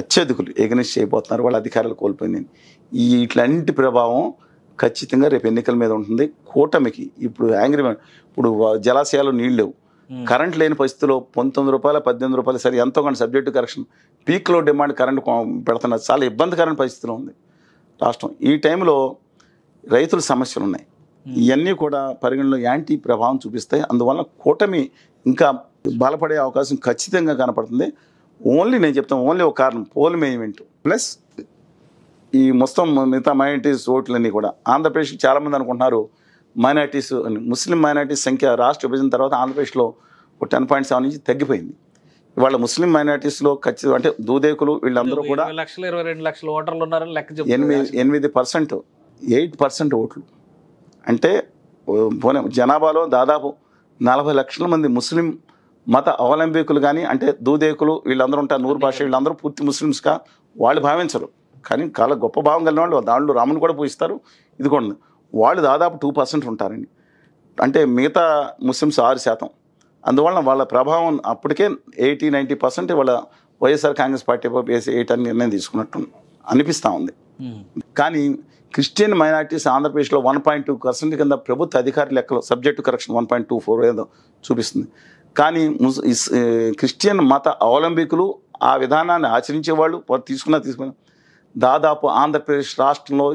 అత్యధికులు ఎగనెస్ట్ చేయబోతున్నారు వాళ్ళ అధికారాలు కోల్పోయింది ఈ ఇట్లాంటి ప్రభావం ఖచ్చితంగా రేపు ఎన్నికల మీద ఉంటుంది కూటమికి ఇప్పుడు యాంగ్రీ ఇప్పుడు జలాశయాలు నీళ్ళు లేవు కరెంట్ లేని పరిస్థితిలో పంతొమ్మిది రూపాయలు పద్దెనిమిది రూపాయలు సరే ఎంతో కానీ సబ్జెక్టు కరెక్షన్ పీక్లో డిమాండ్ కరెంట్ పెడుతున్నారు చాలా ఇబ్బందికరమైన పరిస్థితిలో ఉంది రాష్ట్రం ఈ టైంలో రైతుల సమస్యలు ఉన్నాయి Hmm. ఇవన్నీ కూడా పరిగణలో యాంటీ ప్రభావం చూపిస్తాయి అందువల్ల కూటమి ఇంకా బలపడే అవకాశం ఖచ్చితంగా కనపడుతుంది ఓన్లీ నేను చెప్తాను ఓన్లీ ఒక కారణం పోల్ మేనేజ్మెంట్ ప్లస్ ఈ మొత్తం మిగతా మైనార్టీస్ ఓట్లన్నీ కూడా ఆంధ్రప్రదేశ్ చాలామంది అనుకుంటున్నారు మైనార్టీస్ ముస్లిం మైనార్టీస్ సంఖ్య రాష్ట్ర విభజన తర్వాత ఆంధ్రప్రదేశ్లో ఒక టెన్ పాయింట్ సెవెన్ నుంచి తగ్గిపోయింది వాళ్ళ ముస్లిం మైనార్టీస్లో ఖచ్చితంగా అంటే దూదేకులు వీళ్ళందరూ కూడా ఇరవై రెండు ఓటర్లు ఎనిమిది ఎనిమిది పర్సెంట్ ఎయిట్ పర్సెంట్ ఓట్లు అంటే పోనీ జనాభాలో దాదాపు నలభై లక్షల మంది ముస్లిం మత అవలంబికులు కానీ అంటే దూదేకులు వీళ్ళందరూ ఉంటారు నూరు భాష వీళ్ళందరూ పూర్తి ముస్లిమ్స్గా వాళ్ళు భావించరు కానీ చాలా గొప్ప భావం కలిగిన వాళ్ళు దాంట్లో రాముని కూడా పూజిస్తారు ఇది కూడా వాళ్ళు దాదాపు టూ పర్సెంట్ ఉంటారండి అంటే మిగతా ముస్లిమ్స్ ఆరు శాతం అందువలన వాళ్ళ ప్రభావం అప్పటికే ఎయిటీ నైంటీ పర్సెంట్ వాళ్ళ వైఎస్ఆర్ కాంగ్రెస్ పార్టీ వేసి ఎయిట్ అని నిర్ణయం తీసుకున్నట్టు అనిపిస్తూ ఉంది కానీ క్రిస్టియన్ మైనార్టీస్ ఆంధ్రప్రదేశ్లో వన్ పాయింట్ టూ పర్సెంట్ కింద ప్రభుత్వ అధికారుల లెక్కలో subject correction one point two four ఏదో చూపిస్తుంది కానీ క్రిస్టియన్ మత అవలంబికులు ఆ విధానాన్ని ఆచరించే వారు తీసుకున్నా తీసుకున్నా దాదాపు ఆంధ్రప్రదేశ్ రాష్ట్రంలో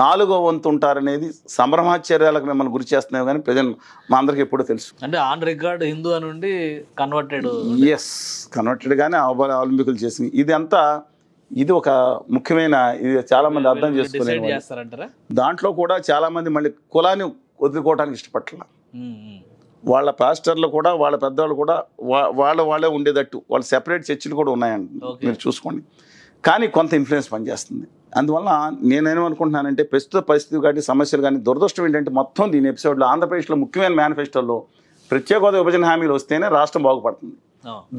నాలుగో వంతు ఉంటారనేది సంభ్రమాచర్యాలకు మిమ్మల్ని గురి చేస్తున్నాయి కానీ ప్రజెంట్ మా అందరికి ఎప్పుడూ తెలుసు అంటే ఆన్ రికార్డ్ హిందూ అని ఉండి కన్వర్టెడ్ ఎస్ కన్వర్టెడ్ కానీ అవలంబికులు చేసింది ఇదంతా ఇది ఒక ముఖ్యమైన ఇది చాలామంది అర్థం చేసుకునే దాంట్లో కూడా చాలామంది మళ్ళీ కులాన్ని వదులుకోవడానికి ఇష్టపట్ల వాళ్ళ పాస్టర్లు కూడా వాళ్ళ పెద్దవాళ్ళు కూడా వాళ్ళ వాళ్ళే ఉండేటట్టు వాళ్ళు సెపరేట్ చర్చిలు కూడా ఉన్నాయండి మీరు చూసుకోండి కానీ కొంత ఇన్ఫ్లుయెన్స్ పనిచేస్తుంది అందువల్ల నేనేమనుకుంటున్నానంటే ప్రస్తుత పరిస్థితి కానీ సమస్యలు కానీ దురదృష్టం ఏంటంటే మొత్తం దీని ఎపిసోడ్లో ఆంధ్రప్రదేశ్లో ముఖ్యమైన మేనిఫెస్టోలో ప్రత్యేక విభజన హామీలు వస్తేనే రాష్ట్రం బాగుపడుతుంది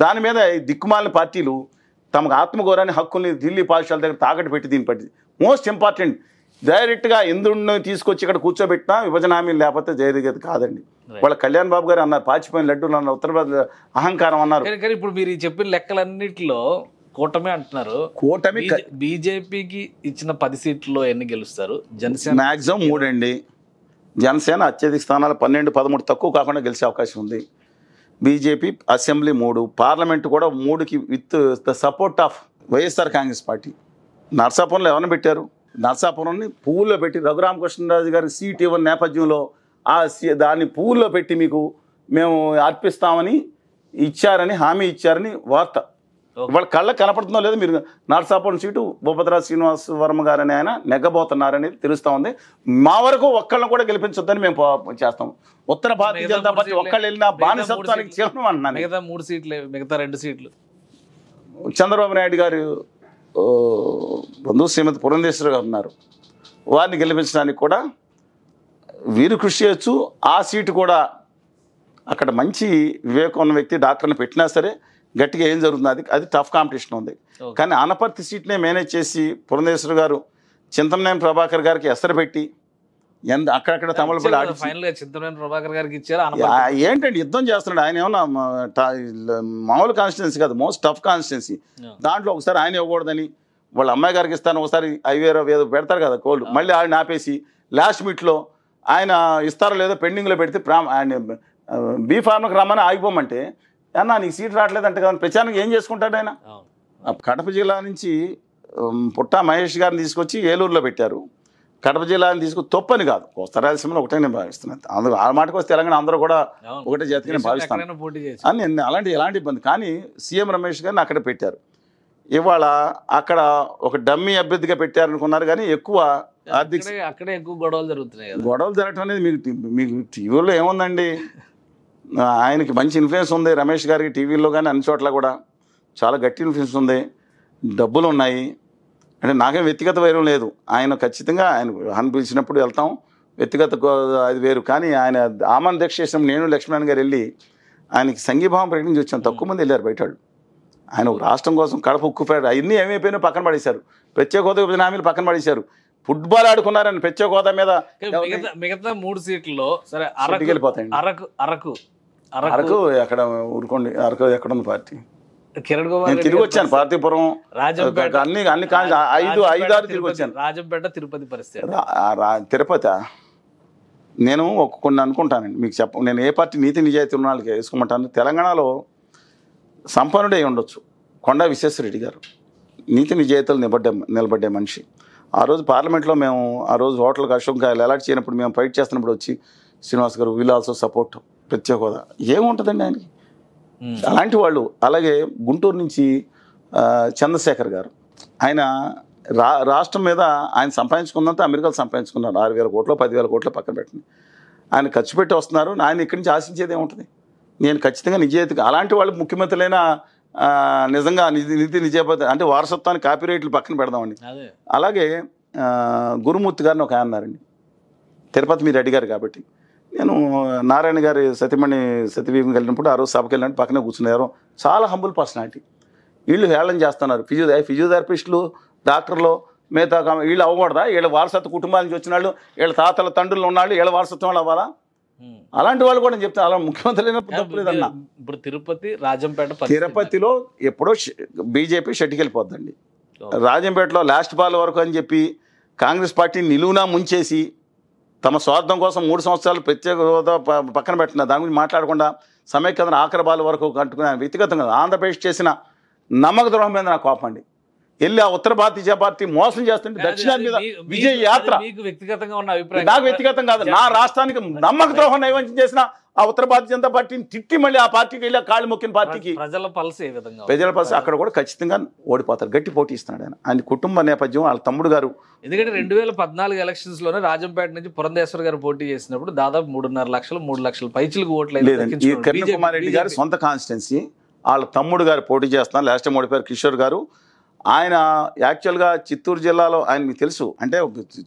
దాని మీద దిక్కుమాలిన పార్టీలు తమకు ఆత్మగౌరవాన్ని హక్కుల్ని ఢిల్లీ పాఠశాల దగ్గర తాకట్టు పెట్టి దీన్ని పట్టి మోస్ట్ ఇంపార్టెంట్ డైరెక్ట్గా ఇంద్రుడిని తీసుకొచ్చి ఇక్కడ కూర్చోబెట్టినా విభజన హామీలు లేకపోతే జరిగేది కాదండి వాళ్ళ కళ్యాణ్ బాబు గారు అన్నారు పాచిపోయిన లడ్డూలు అన్న ఉత్తరప్రదేశ్ అహంకారం అన్నారు ఇప్పుడు మీరు చెప్పిన లెక్కలన్నింటిలో కూటమి అంటున్నారు కూటమి బీజేపీకి ఇచ్చిన పది సీట్లలో ఎన్ని గెలుస్తారు జనసేన మ్యాక్సిమం మూడండి జనసేన అత్యధిక స్థానాలు పన్నెండు పదమూడు తక్కువ కాకుండా గెలిచే అవకాశం ఉంది బీజేపీ అసెంబ్లీ మూడు పార్లమెంట్ కూడా మూడుకి with the support of YSR Congress party నర్సాపురంలో ఎవరిని పెట్టారు నర్సాపురంని పువ్వుల్లో పెట్టి రఘురామకృష్ణరాజు గారి సీట్ ఇవ్వని నేపథ్యంలో ఆ దాన్ని పువ్వుల్లో పెట్టి మీకు మేము అర్పిస్తామని ఇచ్చారని హామీ ఇచ్చారని వార్త వాళ్ళ కళ్ళ కనపడుతుందో లేదో మీరు నర్సాపురం సీటు భూపతిరాజ్ శ్రీనివాస్ వర్మ గారని ఆయన నెగ్గబోతున్నారని తెలుస్తూ ఉంది మా వరకు ఒక్కళ్ళని కూడా గెలిపించొద్దని మేము చేస్తాం ఉత్తర భారతీయ జనతా పార్టీ ఒక్కళ్ళు వెళ్ళినా బానిసత్వానికి చేరడం మిగతా మూడు సీట్లు మిగతా రెండు సీట్లు చంద్రబాబు నాయుడు గారు బంధువు శ్రీమతి పురంధేశ్వరి గారు ఉన్నారు వారిని గెలిపించడానికి కూడా వీరు కృషి చేయొచ్చు ఆ సీటు కూడా అక్కడ మంచి వివేకం ఉన్న వ్యక్తి డాక్టర్ని పెట్టినా సరే గట్టిగా ఏం జరుగుతుంది అది అది టఫ్ కాంపిటీషన్ ఉంది కానీ అనపర్తి సీట్నే మేనేజ్ చేసి పురంధేశ్వర్ గారు చింతమనేని ప్రభాకర్ గారికి ఎసర పెట్టి ఎంత అక్కడక్కడ తమిళపల్లి ఆడి చింతమనేని ప్రభాకర్ గారికి ఇచ్చారు ఏంటండి యుద్ధం చేస్తున్నాడు ఆయన ఏమన్నా మామూలు కాన్స్టిట్యున్సీ కాదు మోస్ట్ టఫ్ కాన్స్టిట్యున్సీ దాంట్లో ఒకసారి ఆయన ఇవ్వకూడదని వాళ్ళ అమ్మాయి గారికి ఇస్తాను ఒకసారి ఐవేరో ఏదో పెడతారు కదా కోల్డ్ మళ్ళీ ఆయన ఆపేసి లాస్ట్ మీట్లో ఆయన ఇస్తారో లేదో పెండింగ్లో పెడితే ప్రా ఆయన బీ ఫార్మ్కి రమ్మని ఆగిపోమంటే అన్న నీకు సీట్ అంటే కదా ప్రచారానికి ఏం చేసుకుంటాడు ఆయన కడప జిల్లా నుంచి పుట్ట మహేష్ గారిని తీసుకొచ్చి ఏలూరులో పెట్టారు కడప జిల్లాని తీసుకు తప్పని కాదు కోస్తా రాయలసీమలో ఒకటే నేను భావిస్తున్నాను అందరూ ఆ మాటకు వస్తే తెలంగాణ అందరూ కూడా ఒకటే జాతికి నేను భావిస్తాను అని నేను అలాంటి ఎలాంటి ఇబ్బంది కానీ సీఎం రమేష్ గారిని అక్కడ పెట్టారు ఇవాళ అక్కడ ఒక డమ్మీ అభ్యర్థిగా పెట్టారనుకున్నారు కానీ ఎక్కువ ఆర్థిక అక్కడే ఎక్కువ గొడవలు జరుగుతున్నాయి గొడవలు జరగటం అనేది మీకు మీకు టీవీలో ఏముందండి ఆయనకి మంచి ఇన్ఫ్లుయెన్స్ ఉంది రమేష్ గారికి టీవీలో కానీ అన్ని చోట్ల కూడా చాలా గట్టి ఇన్ఫ్లుయెన్స్ ఉంది డబ్బులు ఉన్నాయి అంటే నాకేం వ్యక్తిగత వైరం లేదు ఆయన ఖచ్చితంగా ఆయన హన్ పిలిచినప్పుడు వెళ్తాం వ్యక్తిగత అది వేరు కానీ ఆయన ఆమన్ దీక్ష చేసిన నేను లక్ష్మణ్ గారు వెళ్ళి ఆయనకి సంఘీభావం ప్రకటించి వచ్చాను తక్కువ మంది వెళ్ళారు బయట ఆయన రాష్ట్రం కోసం కడప ఉక్కుపాడు అవన్నీ ఏమైపోయినా పక్కన పడేశారు ప్రత్యేక హోదా విభజన హామీలు పక్కన పడేశారు ఫుట్బాల్ ఆడుకున్నారని ప్రత్యేక హోదా మీద మిగతా మూడు సీట్లలో సరే అరకు అరకు అరకు అరకు ఎక్కడ ఊరుకోండి అరకు ఎక్కడ ఉంది పార్టీ కిరణ్ కుమార్ నేను తిరిగి వచ్చాను పార్తీపురం రాజంపేట అన్ని అన్ని ఐదు ఐదారు తిరిగి వచ్చాను తిరుపతి పరిస్థితి తిరుపతి నేను కొన్ని అనుకుంటానండి మీకు చెప్ప నేను ఏ పార్టీ నీతి నిజాయితీ ఉన్న వాళ్ళకి వేసుకోమంటాను తెలంగాణలో సంపన్నుడే ఉండొచ్చు కొండా విశ్వేశ్వరరెడ్డి గారు నీతి నిజాయితీలు నిలబడ్డే నిలబడ్డే మనిషి ఆ రోజు పార్లమెంట్లో మేము ఆ రోజు హోటల్కి అశోక్ గారు చేయనప్పుడు మేము ఫైట్ చేస్తున్నప్పుడు వచ్చి శ్రీనివాస్ గారు వీల్ ఆల్సో సపోర్ట్ ప్రత్యేక హోదా ఏముంటుందండి ఆయనకి అలాంటి వాళ్ళు అలాగే గుంటూరు నుంచి చంద్రశేఖర్ గారు ఆయన రా రాష్ట్రం మీద ఆయన సంపాదించుకున్నంత అమెరికాలు సంపాదించుకున్నారు ఆరు వేల కోట్లు పదివేల కోట్లు పక్కన పెట్టండి ఆయన ఖర్చు పెట్టి వస్తున్నారు ఆయన ఇక్కడి నుంచి ఆశించేది ఏముంటుంది నేను ఖచ్చితంగా నిజాయితీగా అలాంటి వాళ్ళు ముఖ్యమంత్రులైన నిజంగా నిధి నిజాయితీ అంటే వారసత్వాన్ని కాపీరేట్లు పక్కన పెడదామండి అలాగే గురుమూర్తి గారిని ఒక ఆయన అన్నారండి తిరుపతి మీరు అడిగారు కాబట్టి నేను నారాయణ గారి సతీమణి సతీవీపం వెళ్ళినప్పుడు ఆ రోజు సభకి వెళ్ళినట్టు పక్కనే కూర్చున్నారు చాలా హంబుల్ పర్సనాలిటీ వీళ్ళు హేళన చేస్తున్నారు ఫిజియోథె ఫిజియోథెరపిస్టులు డాక్టర్లు మిగతా వీళ్ళు అవ్వకూడదా వీళ్ళ వారసత్వ కుటుంబాల నుంచి వచ్చిన వాళ్ళు వీళ్ళ తాతల తండ్రులు ఉన్నాళ్ళు వీళ్ళ వారసత్వం వాళ్ళు అవ్వాలా అలాంటి వాళ్ళు కూడా చెప్తే అలా ముఖ్యమంత్రి ఇప్పుడు తిరుపతి రాజంపేట తిరుపతిలో ఎప్పుడో బీజేపీ షటికెళ్ళిపోద్దండి రాజంపేటలో లాస్ట్ బాల్ వరకు అని చెప్పి కాంగ్రెస్ పార్టీ నిలువునా ముంచేసి తమ స్వార్థం కోసం మూడు సంవత్సరాలు ప్రత్యేక హోదా పక్కన పెట్టిన దాని గురించి మాట్లాడకుండా సమైక్యతను ఆఖరి బాల వరకు కట్టుకున్న వ్యక్తిగతంగా ఆంధ్రప్రదేశ్ చేసిన నమ్మక ద్రోహం మీద నా కోపండి అండి వెళ్ళి ఆ ఉత్తర భారతీయ పార్టీ మోసం చేస్తుంటే దక్షిణాది మీద విజయ యాత్ర నాకు వ్యక్తిగతం కాదు నా రాష్ట్రానికి నమ్మక ద్రోహం నైవంచం చేసిన ఆ ఉత్తర భారతీయ జనతా పార్టీని తిట్టి మళ్ళీ ఆ పార్టీకి వెళ్ళి ఆ కాళ్ళు మొక్కిన పార్టీకి ప్రజల పలస విధంగా ప్రజల పలస అక్కడ కూడా ఖచ్చితంగా ఓడిపోతారు గట్టి పోటీ ఇస్తున్నాడు ఆయన ఆయన కుటుంబ నేపథ్యం వాళ్ళ తమ్ముడు గారు ఎందుకంటే రెండు వేల పద్నాలుగు ఎలక్షన్స్ లోనే రాజంపేట నుంచి పురంధేశ్వర్ గారు పోటీ చేసినప్పుడు దాదాపు మూడున్నర లక్షలు మూడు లక్షలు పైచులకు ఓట్లు లేదండి కుమార్ రెడ్డి గారు సొంత కాన్స్టిట్యున్సీ వాళ్ళ తమ్ముడు గారు పోటీ చేస్తున్నారు లాస్ట్ ఓడిపోయారు కిషోర్ గారు ఆయన యాక్చువల్గా చిత్తూరు జిల్లాలో ఆయన మీకు తెలుసు అంటే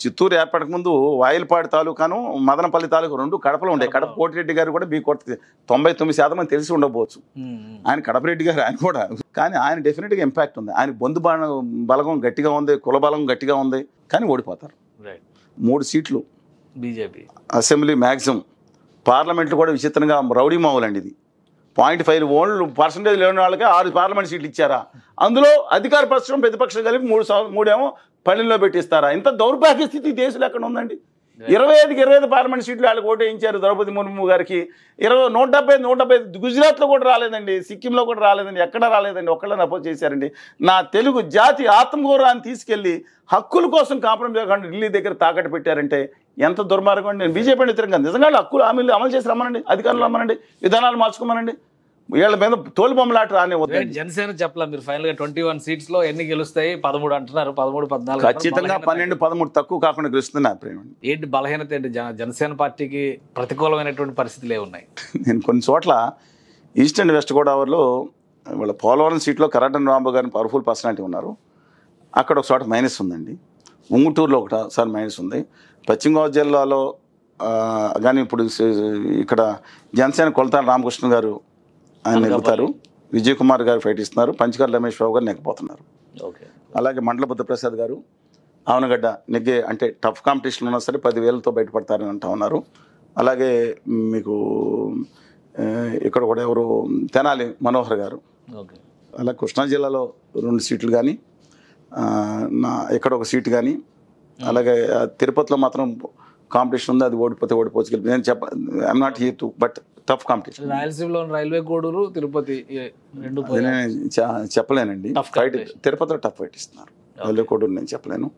చిత్తూరు ఏర్పడక ముందు వాయిల్పాడు తాలూకాను మదనపల్లి తాలూకు రెండు కడపలో ఉండే కడప కోటిరెడ్డి గారు కూడా బీ కొత్త తొంభై తొమ్మిది శాతం అని తెలిసి ఉండబోచ్చు ఆయన కడపరెడ్డి గారు ఆయన కూడా కానీ ఆయన డెఫినెట్గా ఇంపాక్ట్ ఉంది ఆయన బంధు బలగం గట్టిగా ఉంది కులబలం గట్టిగా ఉంది కానీ ఓడిపోతారు మూడు సీట్లు బీజేపీ అసెంబ్లీ మ్యాక్సిమం పార్లమెంట్లు కూడా విచిత్రంగా రౌడీ మావులండి ఇది పాయింట్ ఫైవ్ ఓన్లు పర్సంటేజ్ లేని వాళ్ళకి ఆరు పార్లమెంట్ సీట్లు ఇచ్చారా అందులో అధికార పక్షం ప్రతిపక్షం కలిపి మూడు మూడేమో పల్లెల్లో పెట్టిస్తారా ఇంత దౌర్భాగ్య స్థితి దేశంలో ఎక్కడ ఉందండి ఇరవై ఐదుకి ఇరవై ఐదు పార్లమెంట్ సీట్లు వాళ్ళకి ఓటేయించారు ద్రౌపది ముర్ము గారికి ఇరవై నూట డెబ్బై నూట డెబ్బై గుజరాత్లో కూడా రాలేదండి సిక్కింలో కూడా రాలేదండి ఎక్కడ రాలేదండి ఒక్కళ్ళని అపోజ్ చేశారండి నా తెలుగు జాతి ఆత్మగౌరవాన్ని తీసుకెళ్లి హక్కుల కోసం కాంప్రమైజ్ కాకుండా ఢిల్లీ దగ్గర తాకట్టు పెట్టారంటే ఎంత దుర్మార్గం నేను బీజేపీ నిజంగా హక్కులు హామీలు అమలు చేసి రమ్మనండి అధికారులు రమ్మనండి విధానాలు మార్చుకోమనండి వీళ్ళ మీద తోలుబొమ్మలాట రానివ్వద్దు జనసేన చెప్పలే మీరు ఫైనల్గా ట్వంటీ వన్ సీట్స్లో ఎన్ని గెలుస్తాయి పదమూడు అంటున్నారు పదమూడు పద్నాలుగు ఖచ్చితంగా పన్నెండు పదమూడు తక్కువ కాకుండా గెలుస్తున్నా ప్రేమ ఏంటి బలహీనత ఏంటి జనసేన పార్టీకి ప్రతికూలమైనటువంటి పరిస్థితులు ఉన్నాయి నేను కొన్ని చోట్ల ఈస్ట్ అండ్ వెస్ట్ గోదావరిలో వాళ్ళ పోలవరం సీట్లో కరాటన్ రాంబాబు గారిని పవర్ఫుల్ పర్సనాలిటీ ఉన్నారు అక్కడ ఒక చోట మైనస్ ఉందండి ఉంగుటూరులో ఒక సార్ మైనస్ ఉంది పశ్చిమ గోదావరి జిల్లాలో కానీ ఇప్పుడు ఇక్కడ జనసేన కొలతాన రామకృష్ణ గారు ఆయన నెగ్గుతారు విజయ్ కుమార్ గారు ఫైట్ ఇస్తున్నారు పంచకర్ రమేష్ రావు గారు నెగ్గిపోతున్నారు అలాగే మండల బుద్ధప్రసాద్ గారు ఆవనగడ్డ నెగ్గే అంటే టఫ్ కాంపిటీషన్ ఉన్నా సరే పదివేలతో బయటపడతారని అంటా ఉన్నారు అలాగే మీకు ఇక్కడ కూడా ఎవరు తెనాలి మనోహర్ గారు అలా కృష్ణా జిల్లాలో రెండు సీట్లు కానీ నా ఇక్కడ ఒక సీటు కానీ అలాగే తిరుపతిలో మాత్రం కాంపిటీషన్ ఉంది అది ఓడిపోతే ఓడిపోవచ్చు నేను చెప్ప I'm not he to but tough competition రాయలసీమలో రైల్వే కోడూరు తిరుపతి రెండు చెప్పలేనండి ఫైట్ తిరుపతిలో టఫ్ ఫైట్ ఇస్తున్నారు రైల్వే కోడూరు నేను చెప్పలేను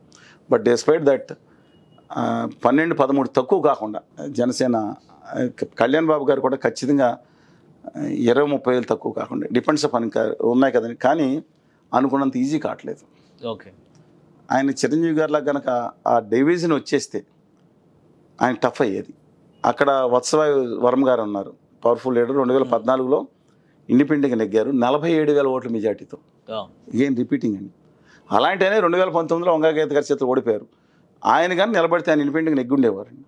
బట్ డిస్పైట్ దట్ పన్నెండు పదమూడు తక్కువ కాకుండా జనసేన కళ్యాణ్ బాబు గారు కూడా ఖచ్చితంగా ఇరవై ముప్పై వేలు తక్కువ కాకుండా డిపెండ్స్ పని ఉన్నాయి కదండి కానీ అనుకున్నంత ఈజీ కావట్లేదు ఓకే ఆయన చిరంజీవి గారిలా కనుక ఆ డివిజన్ వచ్చేస్తే ఆయన టఫ్ అయ్యేది అక్కడ వత్సవాయి వరం గారు ఉన్నారు పవర్ఫుల్ లీడర్ రెండు వేల పద్నాలుగులో ఇండిపెండెంట్గా నెగ్గారు నలభై ఏడు వేల ఓట్ల మెజార్టీతో ఏం రిపీటింగ్ అండి అలాంటి రెండు వేల పంతొమ్మిదిలో వంగాగేత గారి చేతులు ఓడిపోయారు ఆయన కానీ నిలబడితే ఆయన ఇండిపెండెంట్గా నెగ్గుండేవారండి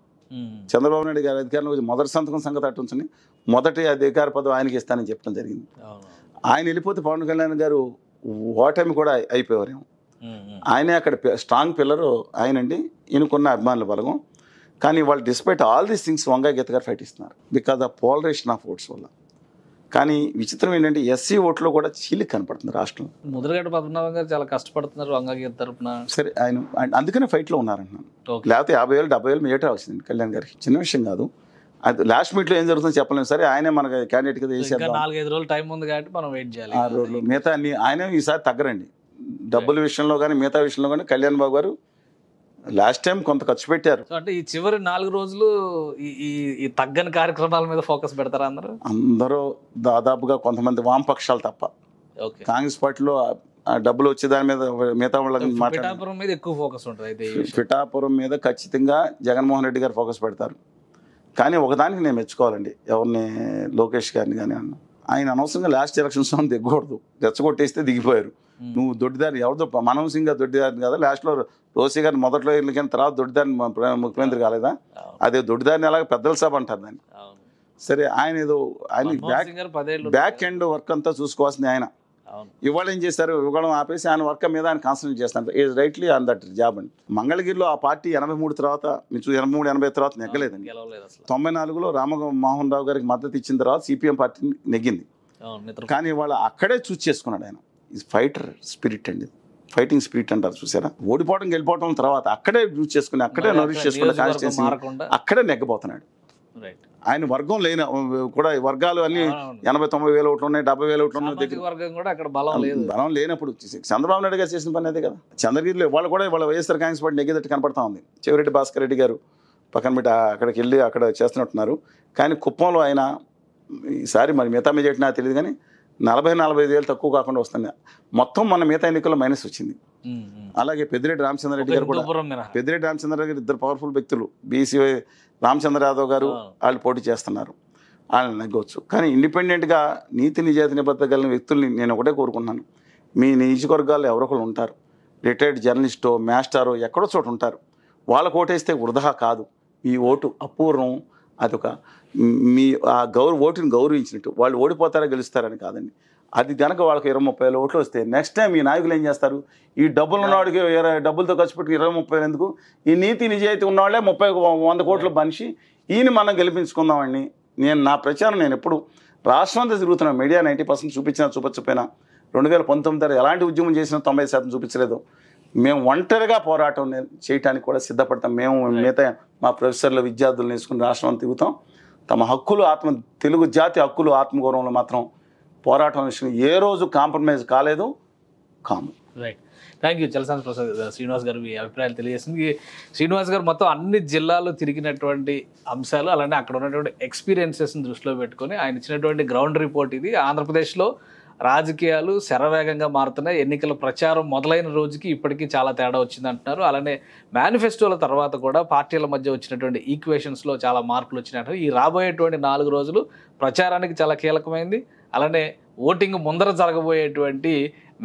చంద్రబాబు నాయుడు గారి అధికారంలో మొదటి సంతకం సంగతి అట్టుంచని మొదటి అధికార పదం ఆయనకి ఇస్తానని చెప్పడం జరిగింది ఆయన వెళ్ళిపోతే పవన్ కళ్యాణ్ గారు ఓటమి కూడా అయిపోయేవారేమో ఆయనే అక్కడ స్ట్రాంగ్ పిల్లరు ఆయనండి ఈయనకున్న అభిమానుల బలగం కానీ వాళ్ళు despite all these things Vanga Geetha గారు ఫైట్ ఇస్తున్నారు బికాస్ ఆ పోలరేషన్ ఆఫ్ ఓట్స్ వల్ల కానీ విచిత్రం ఏంటంటే ఎస్సీ ఓట్లో కూడా చీలి కనపడుతుంది రాష్ట్రంలో ముద్రగడ్డ పద్మనాభం గారు చాలా కష్టపడుతున్నారు వంగగీత తరపున సరే ఆయన అందుకనే ఫైట్లో ఉన్నారంటున్నాను లేకపోతే యాభై వేలు డెబ్బై వేలు మీటర్ వచ్చింది కళ్యాణ్ గారికి చిన్న విషయం కాదు అది లాస్ట్ మీట్లో ఏం జరుగుతుందో చెప్పలేము సరే ఆయనే మనకి క్యాండిడేట్ కదా వేసేద్దాం నాలుగైదు రోజులు టైం ఉంది కాబట్టి మనం వెయిట్ చేయాలి ఆరు రోజులు మిగతా ఆయన ఈసారి తగ్గరండి డబ్బుల విషయంలో కానీ మిగతా విషయంలో కానీ కళ్యాణ్ బాబు గారు లాస్ట్ టైం కొంత ఖర్చు పెట్టారు అంటే ఈ చివరి నాలుగు రోజులు ఈ ఈ తగ్గని కార్యక్రమాల మీద ఫోకస్ పెడతారా అందరూ అందరూ దాదాపుగా కొంతమంది వామపక్షాలు తప్ప కాంగ్రెస్ పార్టీలో డబ్బులు వచ్చే దాని మీద మిగతా పిఠాపురం మీద ఎక్కువ ఫోకస్ ఉంటుంది పిఠాపురం మీద ఖచ్చితంగా జగన్మోహన్ రెడ్డి గారు ఫోకస్ పెడతారు కానీ ఒకదానికి నేను మెచ్చుకోవాలండి ఎవరిని లోకేష్ గారిని కానీ ఆయన అనవసరంగా లాస్ట్ ఎలక్షన్స్లో దిగకూడదు రెచ్చగొట్టేస్తే దిగిపోయారు నువ్వు దొడ్డిదారి ఎవరిదో మనమోహన్ సింగ్ గారు దొడ్డిదారి కదా లాస్ట్లో రోసీ గారిని మొదట్లో వెళ్ళిన తర్వాత దొడ్డిదారిని ముఖ్యమంత్రి కాలేదా అదే దొడ్డిదారిని అలాగే పెద్దల సభ అంటారు దాన్ని సరే ఆయన ఏదో ఆయన బ్యాక్ బ్యాక్ ఎండ్ వర్క్ అంతా చూసుకోవాల్సింది ఆయన ఇవాళ ఏం చేశారు ఇవ్వడం ఆపేసి ఆయన వర్క్ మీద ఆయన కాన్సన్ట్రేట్ చేస్తాను is rightly on that job అండి మంగళగిరిలో ఆ పార్టీ ఎనభై మూడు తర్వాత మీ ఎనభై మూడు ఎనభై తర్వాత నెగ్గలేదండి తొంభై నాలుగులో రామమోహన్ రావు గారికి మద్దతు ఇచ్చిన తర్వాత సిపిఎం పార్టీ నెగ్గింది కానీ ఇవాళ అక్కడే చూస్ చేసుకున్నాడు ఆయన ఇది ఫైటర్ స్పిరిట్ అండి ఫైటింగ్ స్పిరిట్ అంటారు చూసారా ఓడిపోవడం గెలిపోవడం తర్వాత అక్కడే యూజ్ చేసుకుని అక్కడే నరిష్ చేసుకుని కాన్స్టిట్యూన్సీ అక్కడే నెగ్గబోతున్నాడు ఆయన వర్గం లేని కూడా వర్గాలు అన్ని ఎనభై తొంభై వేలు ఒకటి ఉన్నాయి డెబ్బై వేలు ఒకటి ఉన్నాయి దగ్గర బలం లేదు బలం లేనప్పుడు చంద్రబాబు నాయుడు గారు చేసిన పని అదే కదా చంద్రగిరిలో వాళ్ళు కూడా వాళ్ళ వైఎస్ఆర్ కాంగ్రెస్ పార్టీ నెగ్గేటట్టు కనపడతా ఉంది చెవిరెడ్డి భాస్కర్ రెడ్డి గారు పక్కన బిడ్డ అక్కడికి వెళ్ళి అక్కడ చేస్తున్నట్టున్నారు కానీ కుప్పంలో ఆయన ఈసారి మరి మిగతా మీద నాకు తెలియదు కానీ నలభై నలభై ఐదు వేలు తక్కువ కాకుండా వస్తుంది మొత్తం మన మిగతా ఎన్నికల్లో మైనస్ వచ్చింది అలాగే పెద్దిరెడ్డి రెడ్డి గారు కూడా పెద్దిరెడ్డి రామచంద్ర గారు ఇద్దరు పవర్ఫుల్ వ్యక్తులు బీసీ రామచంద్ర యాదవ్ గారు వాళ్ళు పోటీ చేస్తున్నారు వాళ్ళని నగ్గవచ్చు కానీ ఇండిపెండెంట్గా నీతి నిజాతి నిబద్ధత కలిగిన వ్యక్తుల్ని నేను ఒకటే కోరుకున్నాను మీ నియోజకవర్గాల్లో ఎవరొకరు ఉంటారు రిటైర్డ్ జర్నలిస్టో మాస్టారో ఎక్కడో చోటు ఉంటారు వాళ్ళకు ఓటేస్తే వృధా కాదు ఈ ఓటు అపూర్వం అదొక మీ ఆ గౌరవ ఓటుని గౌరవించినట్టు వాళ్ళు ఓడిపోతారా గెలుస్తారని కాదండి అది కనుక వాళ్ళకి ఇరవై ముప్పై వేల ఓట్లు వస్తే నెక్స్ట్ టైం ఈ నాయకులు ఏం చేస్తారు ఈ డబ్బులు ఉన్నవాడికి ఇరవై డబ్బులతో ఖర్చు పెట్టి ఇరవై ముప్పై వేలు ఎందుకు ఈ నీతి నిజాయితీ ఉన్నవాళ్ళే ముప్పై వంద కోట్ల మనిషి ఈయన మనం గెలిపించుకుందామని నేను నా ప్రచారం నేను ఎప్పుడు రాష్ట్రం అంతా తిరుగుతున్నా మీడియా నైంటీ పర్సెంట్ చూపించినా చూపించకపోయినా రెండు వేల పంతొమ్మిది ఎలాంటి ఉద్యమం చేసినా తొంభై శాతం చూపించలేదు మేము ఒంటరిగా పోరాటం చేయడానికి కూడా సిద్ధపడతాం మేము మిగతా మా ప్రొఫెసర్ల విద్యార్థులు నేర్చుకుని రాష్ట్రం తిరుగుతాం తమ హక్కులు ఆత్మ తెలుగు జాతి హక్కులు ఆత్మగౌరవంలో మాత్రం పోరాటం విషయం ఏ రోజు కాంప్రమైజ్ కాలేదు కాము right thank you Chalasani Prasad Srinivas గారు మీ అభిప్రాయాలు తెలియజేసింది శ్రీనివాస్ గారు మొత్తం అన్ని జిల్లాలో తిరిగినటువంటి అంశాలు అలానే అక్కడ ఉన్నటువంటి ఎక్స్పీరియన్సెస్ని దృష్టిలో పెట్టుకొని ఆయన ఇచ్చినటువంటి గ్రౌండ్ రిపోర్ట్ ఇది ఆంధ్రప్రదేశ్లో రాజకీయాలు శరవేగంగా మారుతున్నాయి ఎన్నికల ప్రచారం మొదలైన రోజుకి ఇప్పటికీ చాలా తేడా వచ్చిందంటున్నారు అలానే మేనిఫెస్టోల తర్వాత కూడా పార్టీల మధ్య వచ్చినటువంటి ఈక్వేషన్స్లో చాలా మార్పులు వచ్చినట్టు ఈ రాబోయేటువంటి నాలుగు రోజులు ప్రచారానికి చాలా కీలకమైంది అలానే ఓటింగ్ ముందర జరగబోయేటువంటి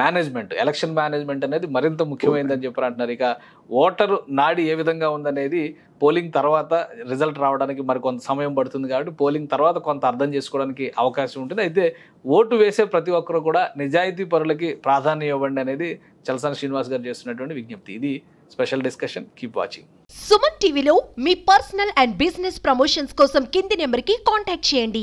మేనేజ్మెంట్ ఎలక్షన్ మేనేజ్మెంట్ అనేది మరింత ముఖ్యమైనదని చెప్పారు అంటున్నారు ఇక ఓటరు నాడి ఏ విధంగా ఉందనేది పోలింగ్ తర్వాత రిజల్ట్ రావడానికి మరి కొంత సమయం పడుతుంది కాబట్టి పోలింగ్ తర్వాత కొంత అర్థం చేసుకోవడానికి అవకాశం ఉంటుంది అయితే ఓటు వేసే ప్రతి ఒక్కరు కూడా నిజాయితీ పరులకి ప్రాధాన్యం ఇవ్వండి అనేది చలసాని శ్రీనివాస్ గారు చేస్తున్నటువంటి విజ్ఞప్తి ఇది special discussion keep watching Suman టీవీలో మీ పర్సనల్ అండ్ బిజినెస్ ప్రమోషన్స్ కోసం కింది నెంబర్కి కాంటాక్ట్ చేయండి